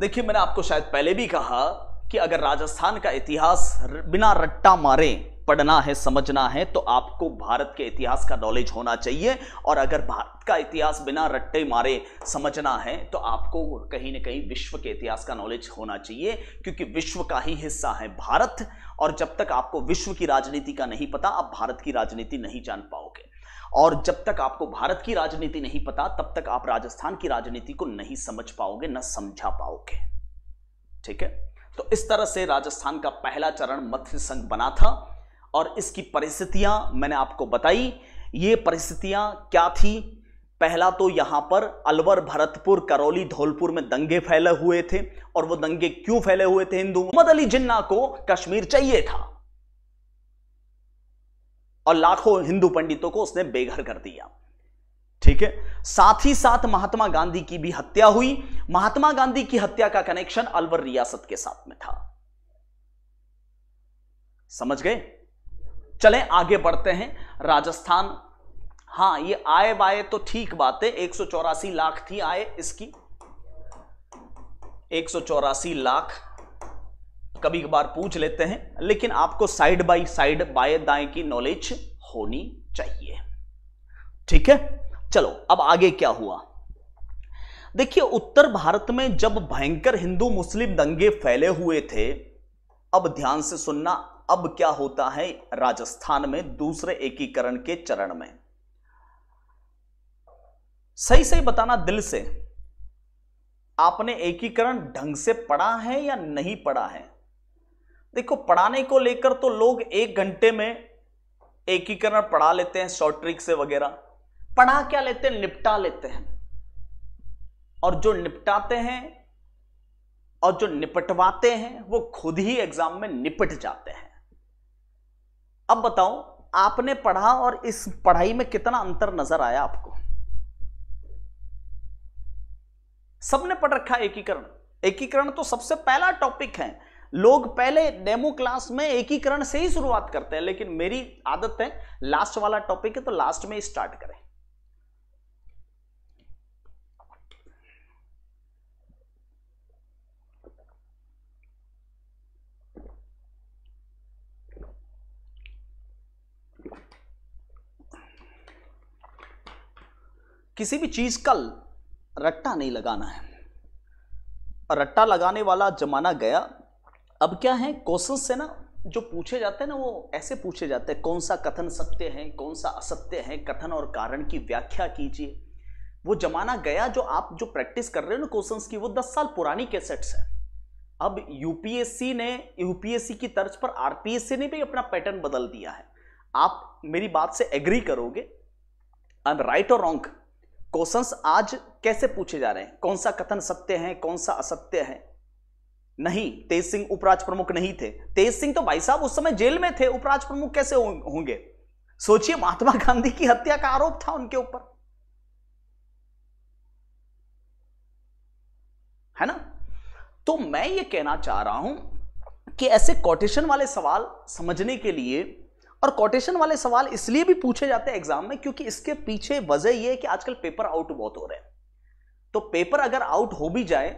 देखिए मैंने आपको शायद पहले भी कहा कि अगर राजस्थान का इतिहास बिना रट्टा मारे पढ़ना है समझना है तो आपको भारत के इतिहास का नॉलेज होना चाहिए और अगर भारत का इतिहास बिना रट्टे मारे समझना है तो आपको कहीं ना कहीं विश्व के इतिहास का नॉलेज होना चाहिए क्योंकि विश्व का ही हिस्सा है भारत और जब तक आपको विश्व की राजनीति का नहीं पता आप भारत की राजनीति नहीं जान पाओ और जब तक आपको भारत की राजनीति नहीं पता तब तक आप राजस्थान की राजनीति को नहीं समझ पाओगे न समझा पाओगे ठीक है तो इस तरह से राजस्थान का पहला चरण मत्स्य संघ बना था और इसकी परिस्थितियां मैंने आपको बताई ये परिस्थितियां क्या थी पहला तो यहां पर अलवर भरतपुर करौली धौलपुर में दंगे फैले हुए थे और वो दंगे क्यों फैले हुए थे हिंदू मोहम्मद अली जिन्ना को कश्मीर चाहिए था और लाखों हिंदू पंडितों को उसने बेघर कर दिया ठीक है साथ ही साथ महात्मा गांधी की भी हत्या हुई महात्मा गांधी की हत्या का कनेक्शन अलवर रियासत के साथ में था समझ गए चले आगे बढ़ते हैं राजस्थान हां ये आए बाए तो ठीक बात है एक लाख थी आय इसकी एक लाख कभी कभार पूछ लेते हैं लेकिन आपको साइड बाय साइड बाय दाएं की नॉलेज होनी चाहिए ठीक है चलो अब आगे क्या हुआ देखिए उत्तर भारत में जब भयंकर हिंदू मुस्लिम दंगे फैले हुए थे अब ध्यान से सुनना अब क्या होता है राजस्थान में दूसरे एकीकरण के चरण में सही सही बताना दिल से आपने एकीकरण ढंग से पढ़ा है या नहीं पढ़ा है देखो पढ़ाने को लेकर तो लोग एक घंटे में एकीकरण पढ़ा लेते हैं शॉर्ट ट्रिक से वगैरह पढ़ा क्या लेते हैं निपटा लेते हैं और जो निपटाते हैं और जो निपटवाते हैं वो खुद ही एग्जाम में निपट जाते हैं अब बताओ आपने पढ़ा और इस पढ़ाई में कितना अंतर नजर आया आपको सबने पढ़ रखा एकीकरण एकीकरण तो सबसे पहला टॉपिक है लोग पहले डेमो क्लास में एकीकरण से ही शुरुआत करते हैं लेकिन मेरी आदत है लास्ट वाला टॉपिक है तो लास्ट में स्टार्ट करें किसी भी चीज का रट्टा नहीं लगाना है रट्टा लगाने वाला जमाना गया अब क्या है क्वेश्चन से ना जो पूछे जाते हैं ना वो ऐसे पूछे जाते हैं कौन सा कथन सत्य है कौन सा असत्य है कथन और कारण की व्याख्या कीजिए वो जमाना गया जो आप जो प्रैक्टिस कर रहे हो ना क्वेश्चंस की वो दस साल पुरानी कैसेट्स है अब यूपीएससी ने यूपीएससी की तर्ज पर आरपीएससी ने भी अपना पैटर्न बदल दिया है आप मेरी बात से एग्री करोगे आई एम राइट और रॉन्ग क्वेश्चंस आज कैसे पूछे जा रहे हैं कौन सा कथन सत्य है कौन सा असत्य है नहीं तेज सिंह उपराज प्रमुख नहीं थे तेज सिंह तो भाई साहब उस समय जेल में थे उपराज प्रमुख कैसे होंगे सोचिए महात्मा गांधी की हत्या का आरोप था उनके ऊपर है ना तो मैं ये कहना चाह रहा हूं कि ऐसे कोटेशन वाले सवाल समझने के लिए और कोटेशन वाले सवाल इसलिए भी पूछे जाते हैं एग्जाम में क्योंकि इसके पीछे वजह यह है कि आजकल पेपर आउट बहुत हो रहे हैं तो पेपर अगर आउट हो भी जाए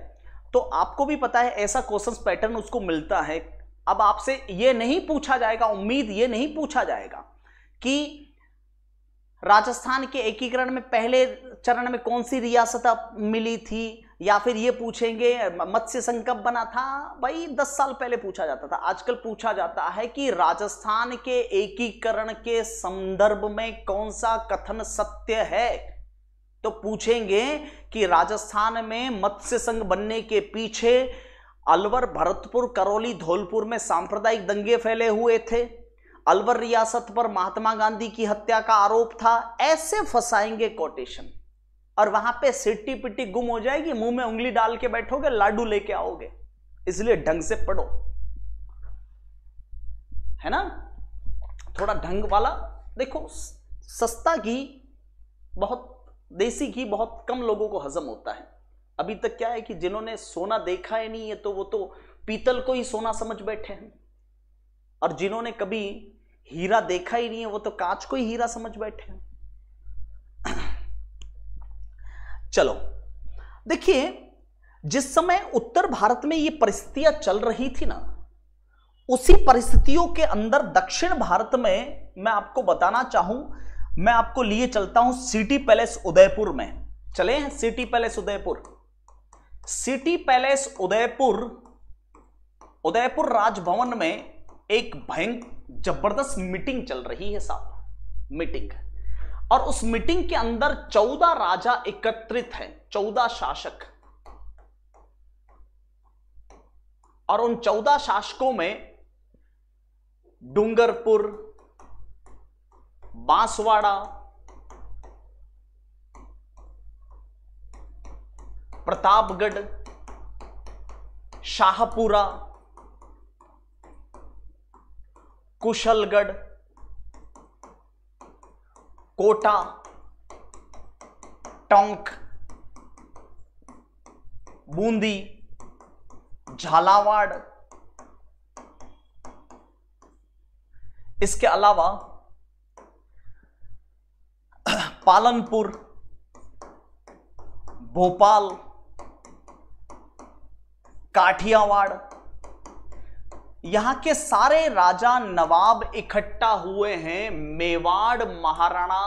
तो आपको भी पता है ऐसा क्वेश्चन पैटर्न उसको मिलता है अब आपसे ये नहीं पूछा जाएगा उम्मीद ये नहीं पूछा जाएगा कि राजस्थान के एकीकरण में पहले चरण में कौन सी रियासत मिली थी या फिर ये पूछेंगे मत्स्य संघ कब बना था भाई दस साल पहले पूछा जाता था आजकल पूछा जाता है कि राजस्थान के एकीकरण के संदर्भ में कौन सा कथन सत्य है तो पूछेंगे कि राजस्थान में मत्स्य संघ बनने के पीछे अलवर भरतपुर करौली धौलपुर में सांप्रदायिक दंगे फैले हुए थे अलवर रियासत पर महात्मा गांधी की हत्या का आरोप था ऐसे फंसाएंगे कोटेशन और वहां पे सिट्टी पिट्टी गुम हो जाएगी मुंह में उंगली डाल के बैठोगे लाडू लेके आओगे इसलिए ढंग से पढ़ो है ना थोड़ा ढंग वाला देखो सस्ता घी बहुत देसी घी बहुत कम लोगों को हजम होता है अभी तक क्या है कि जिन्होंने सोना देखा ही नहीं है तो वो तो पीतल को ही सोना समझ बैठे हैं और जिन्होंने कभी हीरा देखा ही नहीं है वो तो कांच को ही हीरा समझ बैठे हैं चलो देखिए जिस समय उत्तर भारत में ये परिस्थितियां चल रही थी ना उसी परिस्थितियों के अंदर दक्षिण भारत में मैं आपको बताना चाहूं मैं आपको लिए चलता हूं सिटी पैलेस उदयपुर में चले हैं city palace Udaipur city palace Udaipur Udaipur Rajbhavan में एक भयंकर जबरदस्त मीटिंग चल रही है साहब मीटिंग और उस मीटिंग के अंदर चौदह राजा एकत्रित हैं चौदह शासक और उन चौदह शासकों में डूंगरपुर बांसवाड़ा प्रतापगढ़ शाहपुरा कुशलगढ़ कोटा टोंक बूंदी झालावाड़ इसके अलावा पालनपुर भोपाल काठियावाड़ यहां के सारे राजा नवाब इकट्ठा हुए हैं मेवाड़ महाराणा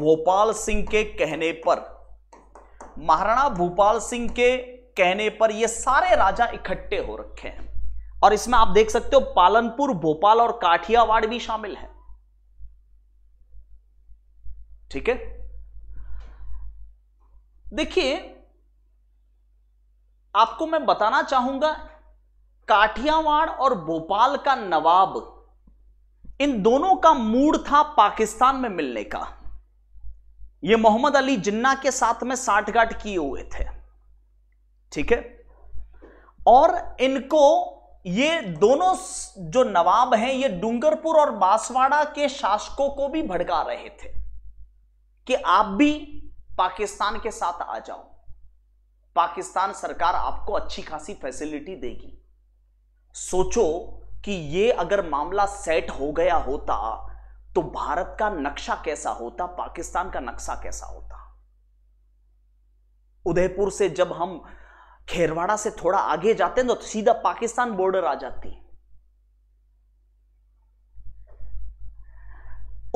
भोपाल सिंह के कहने पर महाराणा भोपाल सिंह के कहने पर ये सारे राजा इकट्ठे हो रखे हैं और इसमें आप देख सकते हो पालनपुर भोपाल और काठियावाड़ भी शामिल है ठीक है देखिए आपको मैं बताना चाहूंगा काठियावाड़ और भोपाल का नवाब इन दोनों का मूड था पाकिस्तान में मिलने का ये मोहम्मद अली जिन्ना के साथ में साठगांठ किए हुए थे ठीक है और इनको ये दोनों जो नवाब हैं ये डूंगरपुर और बांसवाड़ा के शासकों को भी भड़का रहे थे कि आप भी पाकिस्तान के साथ आ जाओ पाकिस्तान सरकार आपको अच्छी खासी फैसिलिटी देगी सोचो कि ये अगर मामला सेट हो गया होता तो भारत का नक्शा कैसा होता पाकिस्तान का नक्शा कैसा होता उदयपुर से जब हम खेरवाड़ा से थोड़ा आगे जाते हैं तो सीधा पाकिस्तान बॉर्डर आ जाती है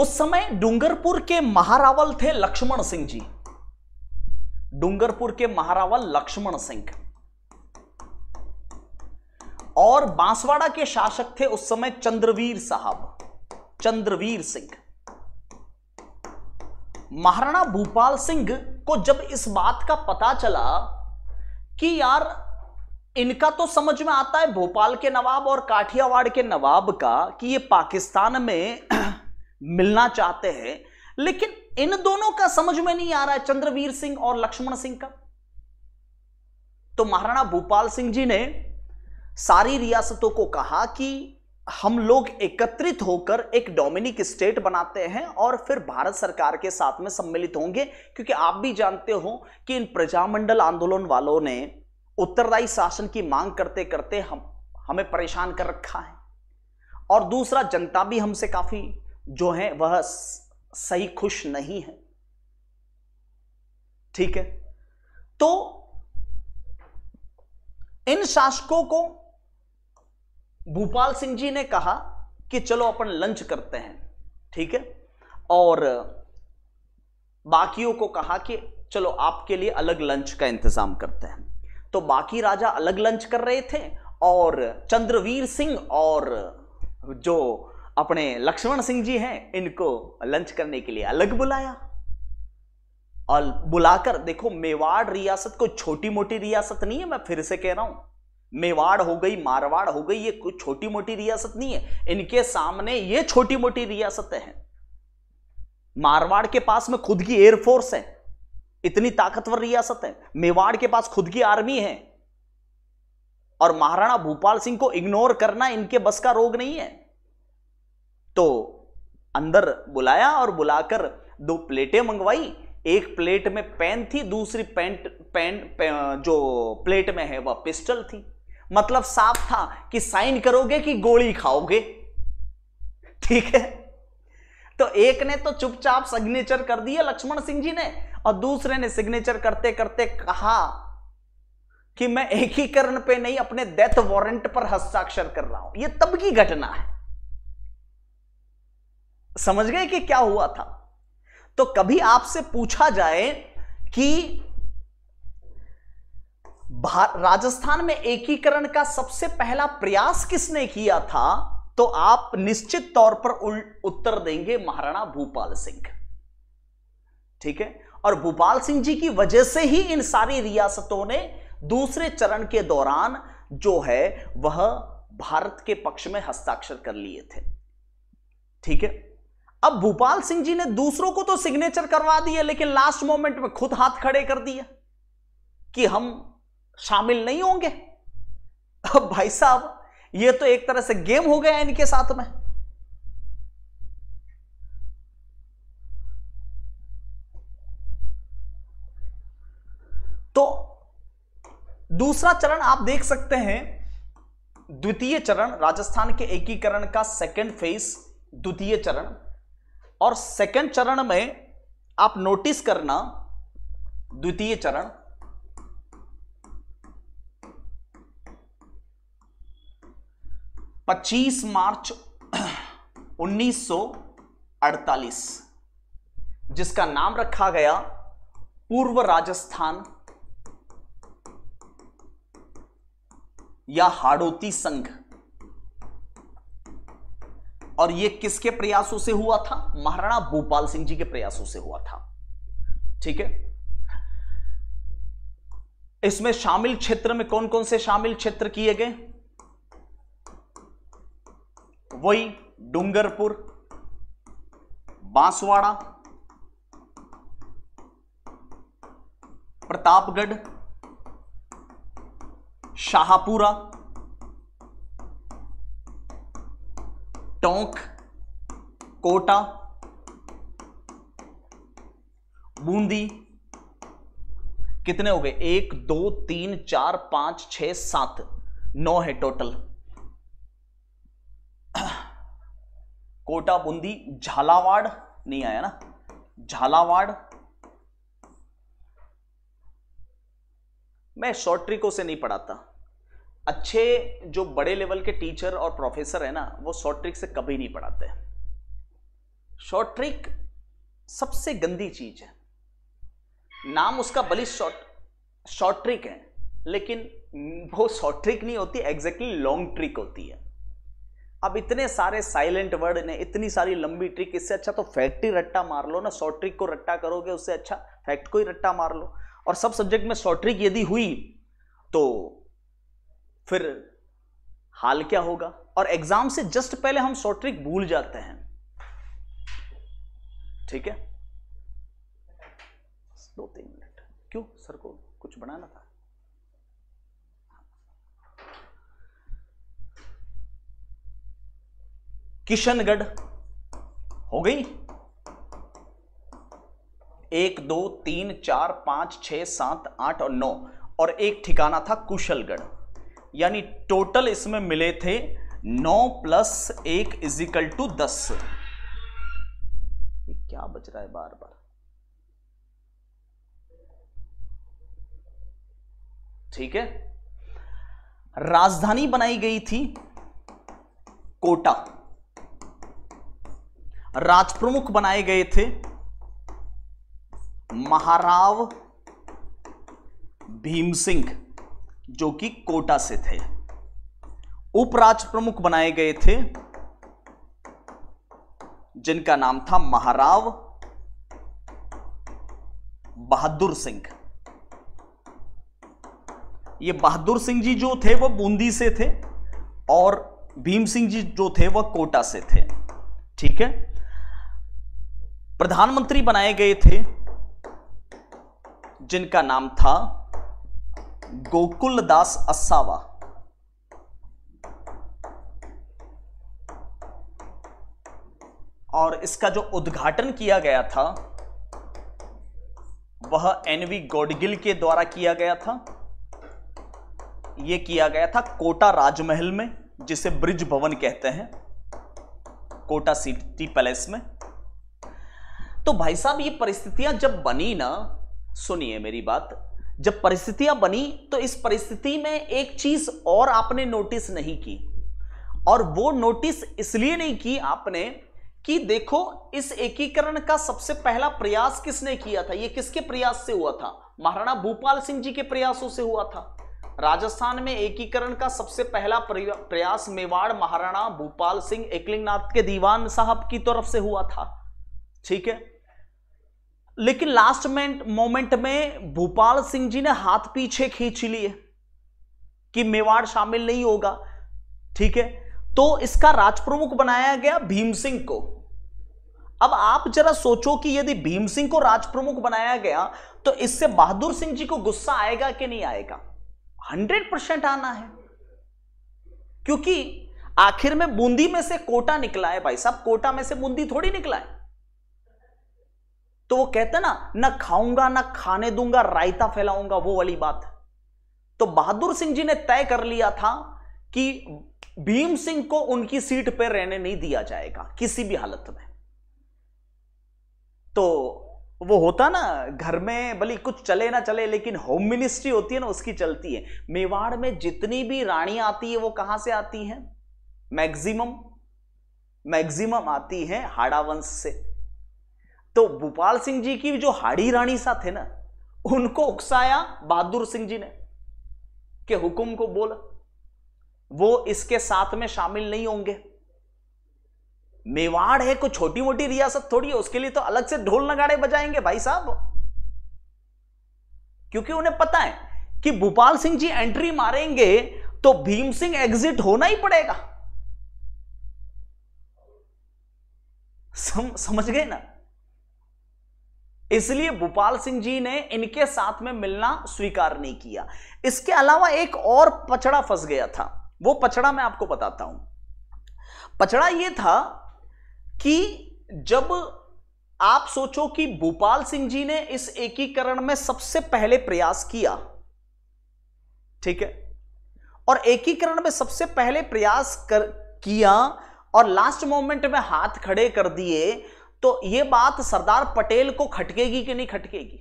उस समय डूंगरपुर के महारावल थे लक्ष्मण सिंह जी डूंगरपुर के महारावल लक्ष्मण सिंह और बांसवाड़ा के शासक थे उस समय चंद्रवीर साहब चंद्रवीर सिंह महाराणा भूपाल सिंह को जब इस बात का पता चला कि यार इनका तो समझ में आता है भोपाल के नवाब और काठियावाड़ के नवाब का कि ये पाकिस्तान में मिलना चाहते हैं लेकिन इन दोनों का समझ में नहीं आ रहा है चंद्रवीर सिंह और लक्ष्मण सिंह का तो महाराणा भूपाल सिंह जी ने सारी रियासतों को कहा कि हम लोग एकत्रित होकर एक डोमिनिक स्टेट बनाते हैं और फिर भारत सरकार के साथ में सम्मिलित होंगे क्योंकि आप भी जानते हो कि इन प्रजामंडल आंदोलन वालों ने उत्तरदायी शासन की मांग करते करते हम हमें परेशान कर रखा है और दूसरा जनता भी हमसे काफी जो हैं वह सही खुश नहीं है ठीक है तो इन शासकों को भूपाल सिंह जी ने कहा कि चलो अपन लंच करते हैं ठीक है और बाकियों को कहा कि चलो आपके लिए अलग लंच का इंतजाम करते हैं तो बाकी राजा अलग लंच कर रहे थे और चंद्रवीर सिंह और जो अपने लक्ष्मण सिंह जी हैं इनको लंच करने के लिए अलग बुलाया और बुलाकर देखो मेवाड़ रियासत को छोटी मोटी रियासत नहीं है मैं फिर से कह रहा हूं मेवाड़ हो गई मारवाड़ हो गई ये कोई छोटी मोटी रियासत नहीं है इनके सामने ये छोटी मोटी रियासतें हैं मारवाड़ के पास में खुद की एयरफोर्स है इतनी ताकतवर रियासत है मेवाड़ के पास खुद की आर्मी है और महाराणा भूपाल सिंह को इग्नोर करना इनके बस का रोग नहीं है तो अंदर बुलाया और बुलाकर दो प्लेटें मंगवाई एक प्लेट में पेन थी दूसरी पेंट पेन, जो प्लेट में है वह पिस्टल थी मतलब साफ था कि साइन करोगे कि गोली खाओगे ठीक है तो एक ने तो चुपचाप सिग्नेचर कर दिया लक्ष्मण सिंह जी ने और दूसरे ने सिग्नेचर करते करते कहा कि मैं एकीकरण पे नहीं अपने डेथ वारंट पर हस्ताक्षर कर रहा हूं यह तब की घटना है समझ गए कि क्या हुआ था तो कभी आपसे पूछा जाए कि राजस्थान में एकीकरण का सबसे पहला प्रयास किसने किया था तो आप निश्चित तौर पर उत्तर देंगे महाराणा भूपाल सिंह ठीक है और भूपाल सिंह जी की वजह से ही इन सारी रियासतों ने दूसरे चरण के दौरान जो है वह भारत के पक्ष में हस्ताक्षर कर लिए थे ठीक है अब भूपाल सिंह जी ने दूसरों को तो सिग्नेचर करवा दिया लेकिन लास्ट मोमेंट में खुद हाथ खड़े कर दिया कि हम शामिल नहीं होंगे अब भाई साहब ये तो एक तरह से गेम हो गया इनके साथ में तो दूसरा चरण आप देख सकते हैं द्वितीय चरण राजस्थान के एकीकरण का सेकंड फेज द्वितीय चरण और सेकंड चरण में आप नोटिस करना द्वितीय चरण पच्चीस मार्च 1948 जिसका नाम रखा गया पूर्व राजस्थान या हाड़ोती संघ और ये किसके प्रयासों से हुआ था महाराणा भूपाल सिंह जी के प्रयासों से हुआ था ठीक है इसमें शामिल क्षेत्र में कौन कौन से शामिल क्षेत्र किए गए वही डूंगरपुर बांसवाड़ा प्रतापगढ़ शाहपुरा टोंक कोटा बूंदी कितने हो गए एक दो तीन चार पांच छ सात नौ है टोटल कोटा बूंदी झालावाड़ नहीं आया ना झालावाड़ मैं शॉर्ट ट्रिकों से नहीं पढ़ाता अच्छे जो बड़े लेवल के टीचर और प्रोफेसर है ना वो शॉर्ट ट्रिक से कभी नहीं पढ़ाते शॉर्ट ट्रिक सबसे गंदी चीज है नाम उसका बलि शॉर्ट शॉर्ट ट्रिक है लेकिन वो शॉर्ट ट्रिक नहीं होती एग्जैक्टली लॉन्ग ट्रिक होती है अब इतने सारे साइलेंट वर्ड ने इतनी सारी लंबी ट्रिक इससे अच्छा तो फैक्ट ही रट्टा मार लो ना शॉर्ट ट्रिक को रट्टा करोगे उससे अच्छा फैक्ट को ही रट्टा मार लो और सब सब्जेक्ट में शॉर्ट ट्रिक यदि हुई तो फिर हाल क्या होगा और एग्जाम से जस्ट पहले हम शॉर्ट ट्रिक भूल जाते हैं ठीक है दो तीन मिनट क्यों सर को कुछ बनाना था किशनगढ़ हो गई एक दो तीन चार पांच छह सात आठ और नौ और एक ठिकाना था कुशलगढ़ यानी टोटल इसमें मिले थे नौ प्लस एक इजिकल टू दस ये क्या बच रहा है बार बार ठीक है राजधानी बनाई गई थी कोटा राजप्रमुख बनाए गए थे महाराव भीम सिंह जो कि कोटा से थे उपराज प्रमुख बनाए गए थे जिनका नाम था महाराव बहादुर सिंह ये बहादुर सिंह जी जो थे वो बूंदी से थे और भीम सिंह जी जो थे वह कोटा से थे ठीक है प्रधानमंत्री बनाए गए थे जिनका नाम था गोकुल दास अस्सावा और इसका जो उद्घाटन किया गया था वह एनवी गोडगिल के द्वारा किया गया था यह किया गया था कोटा राजमहल में जिसे ब्रिज भवन कहते हैं कोटा सिटी पैलेस में तो भाई साहब ये परिस्थितियां जब बनी ना सुनिए मेरी बात जब परिस्थितियां बनी तो इस परिस्थिति में एक चीज और आपने नोटिस नहीं की और वो नोटिस इसलिए नहीं की आपने कि देखो इस एकीकरण का सबसे पहला प्रयास किसने किया था ये किसके प्रयास से हुआ था महाराणा भूपाल सिंह जी के प्रयासों से हुआ था राजस्थान में एकीकरण का सबसे पहला प्रयास मेवाड़ महाराणा भूपाल सिंह एकलिंगनाथ के दीवान साहब की तरफ से हुआ था ठीक है लेकिन लास्ट मोमेंट में भोपाल सिंह जी ने हाथ पीछे खींच लिए कि मेवाड़ शामिल नहीं होगा ठीक है तो इसका राजप्रमुख बनाया गया भीम सिंह को अब आप जरा सोचो कि यदि भीम सिंह को राजप्रमुख बनाया गया तो इससे बहादुर सिंह जी को गुस्सा आएगा कि नहीं आएगा हंड्रेड परसेंट आना है क्योंकि आखिर में बूंदी में से कोटा निकला है भाई साहब कोटा में से बूंदी थोड़ी निकला है तो वो कहते ना ना खाऊंगा ना खाने दूंगा रायता फैलाऊंगा वो वाली बात तो बहादुर सिंह जी ने तय कर लिया था कि भीम सिंह को उनकी सीट पर रहने नहीं दिया जाएगा किसी भी हालत में तो वो होता ना घर में भले कुछ चले ना चले लेकिन होम मिनिस्ट्री होती है ना उसकी चलती है मेवाड़ में जितनी भी रानी आती है वो कहां से आती है मैक्सिमम मैक्सिमम आती है हाड़ावंश से तो भोपाल सिंह जी की जो हाड़ी रानी सा थे ना उनको उकसाया बहादुर सिंह जी ने के हुकुम को बोला वो इसके साथ में शामिल नहीं होंगे मेवाड़ है कोई छोटी मोटी रियासत थोड़ी है उसके लिए तो अलग से ढोल नगाड़े बजाएंगे भाई साहब क्योंकि उन्हें पता है कि भोपाल सिंह जी एंट्री मारेंगे तो भीम सिंह एग्जिट होना ही पड़ेगा सम, समझ गए ना इसलिए भोपाल सिंह जी ने इनके साथ में मिलना स्वीकार नहीं किया इसके अलावा एक और पचड़ा फंस गया था वो पचड़ा मैं आपको बताता हूं पचड़ा ये था कि जब आप सोचो कि भोपाल सिंह जी ने इस एकीकरण में सबसे पहले प्रयास किया ठीक है और एकीकरण में सबसे पहले प्रयास कर किया और लास्ट मोमेंट में हाथ खड़े कर दिए तो ये बात सरदार पटेल को खटकेगी कि नहीं खटकेगी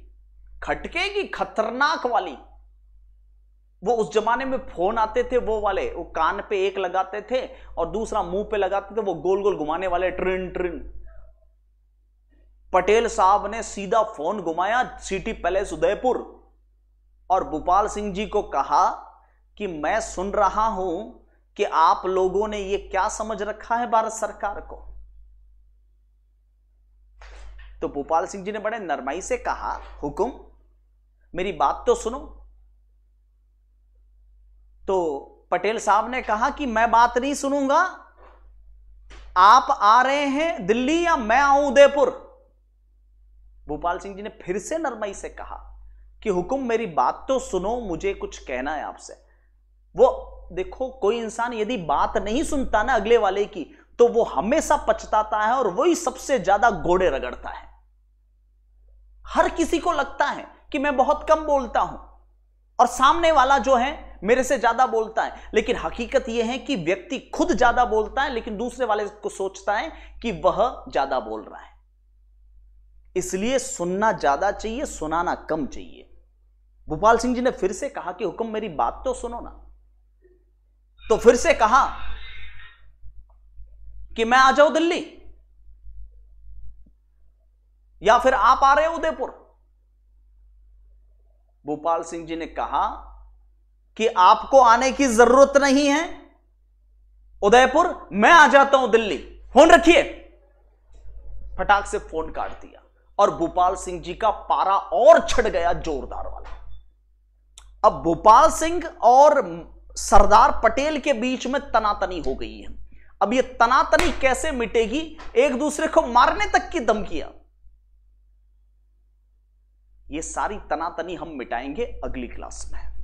खटकेगी खतरनाक वाली वो उस जमाने में फोन आते थे वो वाले वो कान पे एक लगाते थे और दूसरा मुंह पे लगाते थे वो गोल गोल घुमाने वाले ट्रिन ट्रिन पटेल साहब ने सीधा फोन घुमाया सिटी पैलेस उदयपुर और भोपाल सिंह जी को कहा कि मैं सुन रहा हूं कि आप लोगों ने ये क्या समझ रखा है भारत सरकार को तो भोपाल सिंह जी ने बड़े नरमाई से कहा हुकुम मेरी बात तो सुनो तो पटेल साहब ने कहा कि मैं बात नहीं सुनूंगा आप आ रहे हैं दिल्ली या मैं आऊं उदयपुर भोपाल सिंह जी ने फिर से नरमाई से कहा कि हुकुम मेरी बात तो सुनो मुझे कुछ कहना है आपसे वो देखो कोई इंसान यदि बात नहीं सुनता ना अगले वाले की तो वो हमेशा पछताता है और वही सबसे ज्यादा घोड़े रगड़ता है हर किसी को लगता है कि मैं बहुत कम बोलता हूं और सामने वाला जो है मेरे से ज्यादा बोलता है लेकिन हकीकत यह है कि व्यक्ति खुद ज्यादा बोलता है लेकिन दूसरे वाले को सोचता है कि वह ज्यादा बोल रहा है इसलिए सुनना ज्यादा चाहिए सुनाना कम चाहिए भोपाल सिंह जी ने फिर से कहा कि हुक्म मेरी बात तो सुनो ना तो फिर से कहा कि मैं आ जाऊं दिल्ली या फिर आप आ रहे हो उदयपुर भोपाल सिंह जी ने कहा कि आपको आने की जरूरत नहीं है उदयपुर मैं आ जाता हूं दिल्ली फोन रखिए फटाक से फोन काट दिया और भोपाल सिंह जी का पारा और छट गया जोरदार वाला अब भोपाल सिंह और सरदार पटेल के बीच में तनातनी हो गई है अब ये तनातनी कैसे मिटेगी एक दूसरे को मारने तक की धमकियां ये सारी तनातनी हम मिटाएंगे अगली क्लास में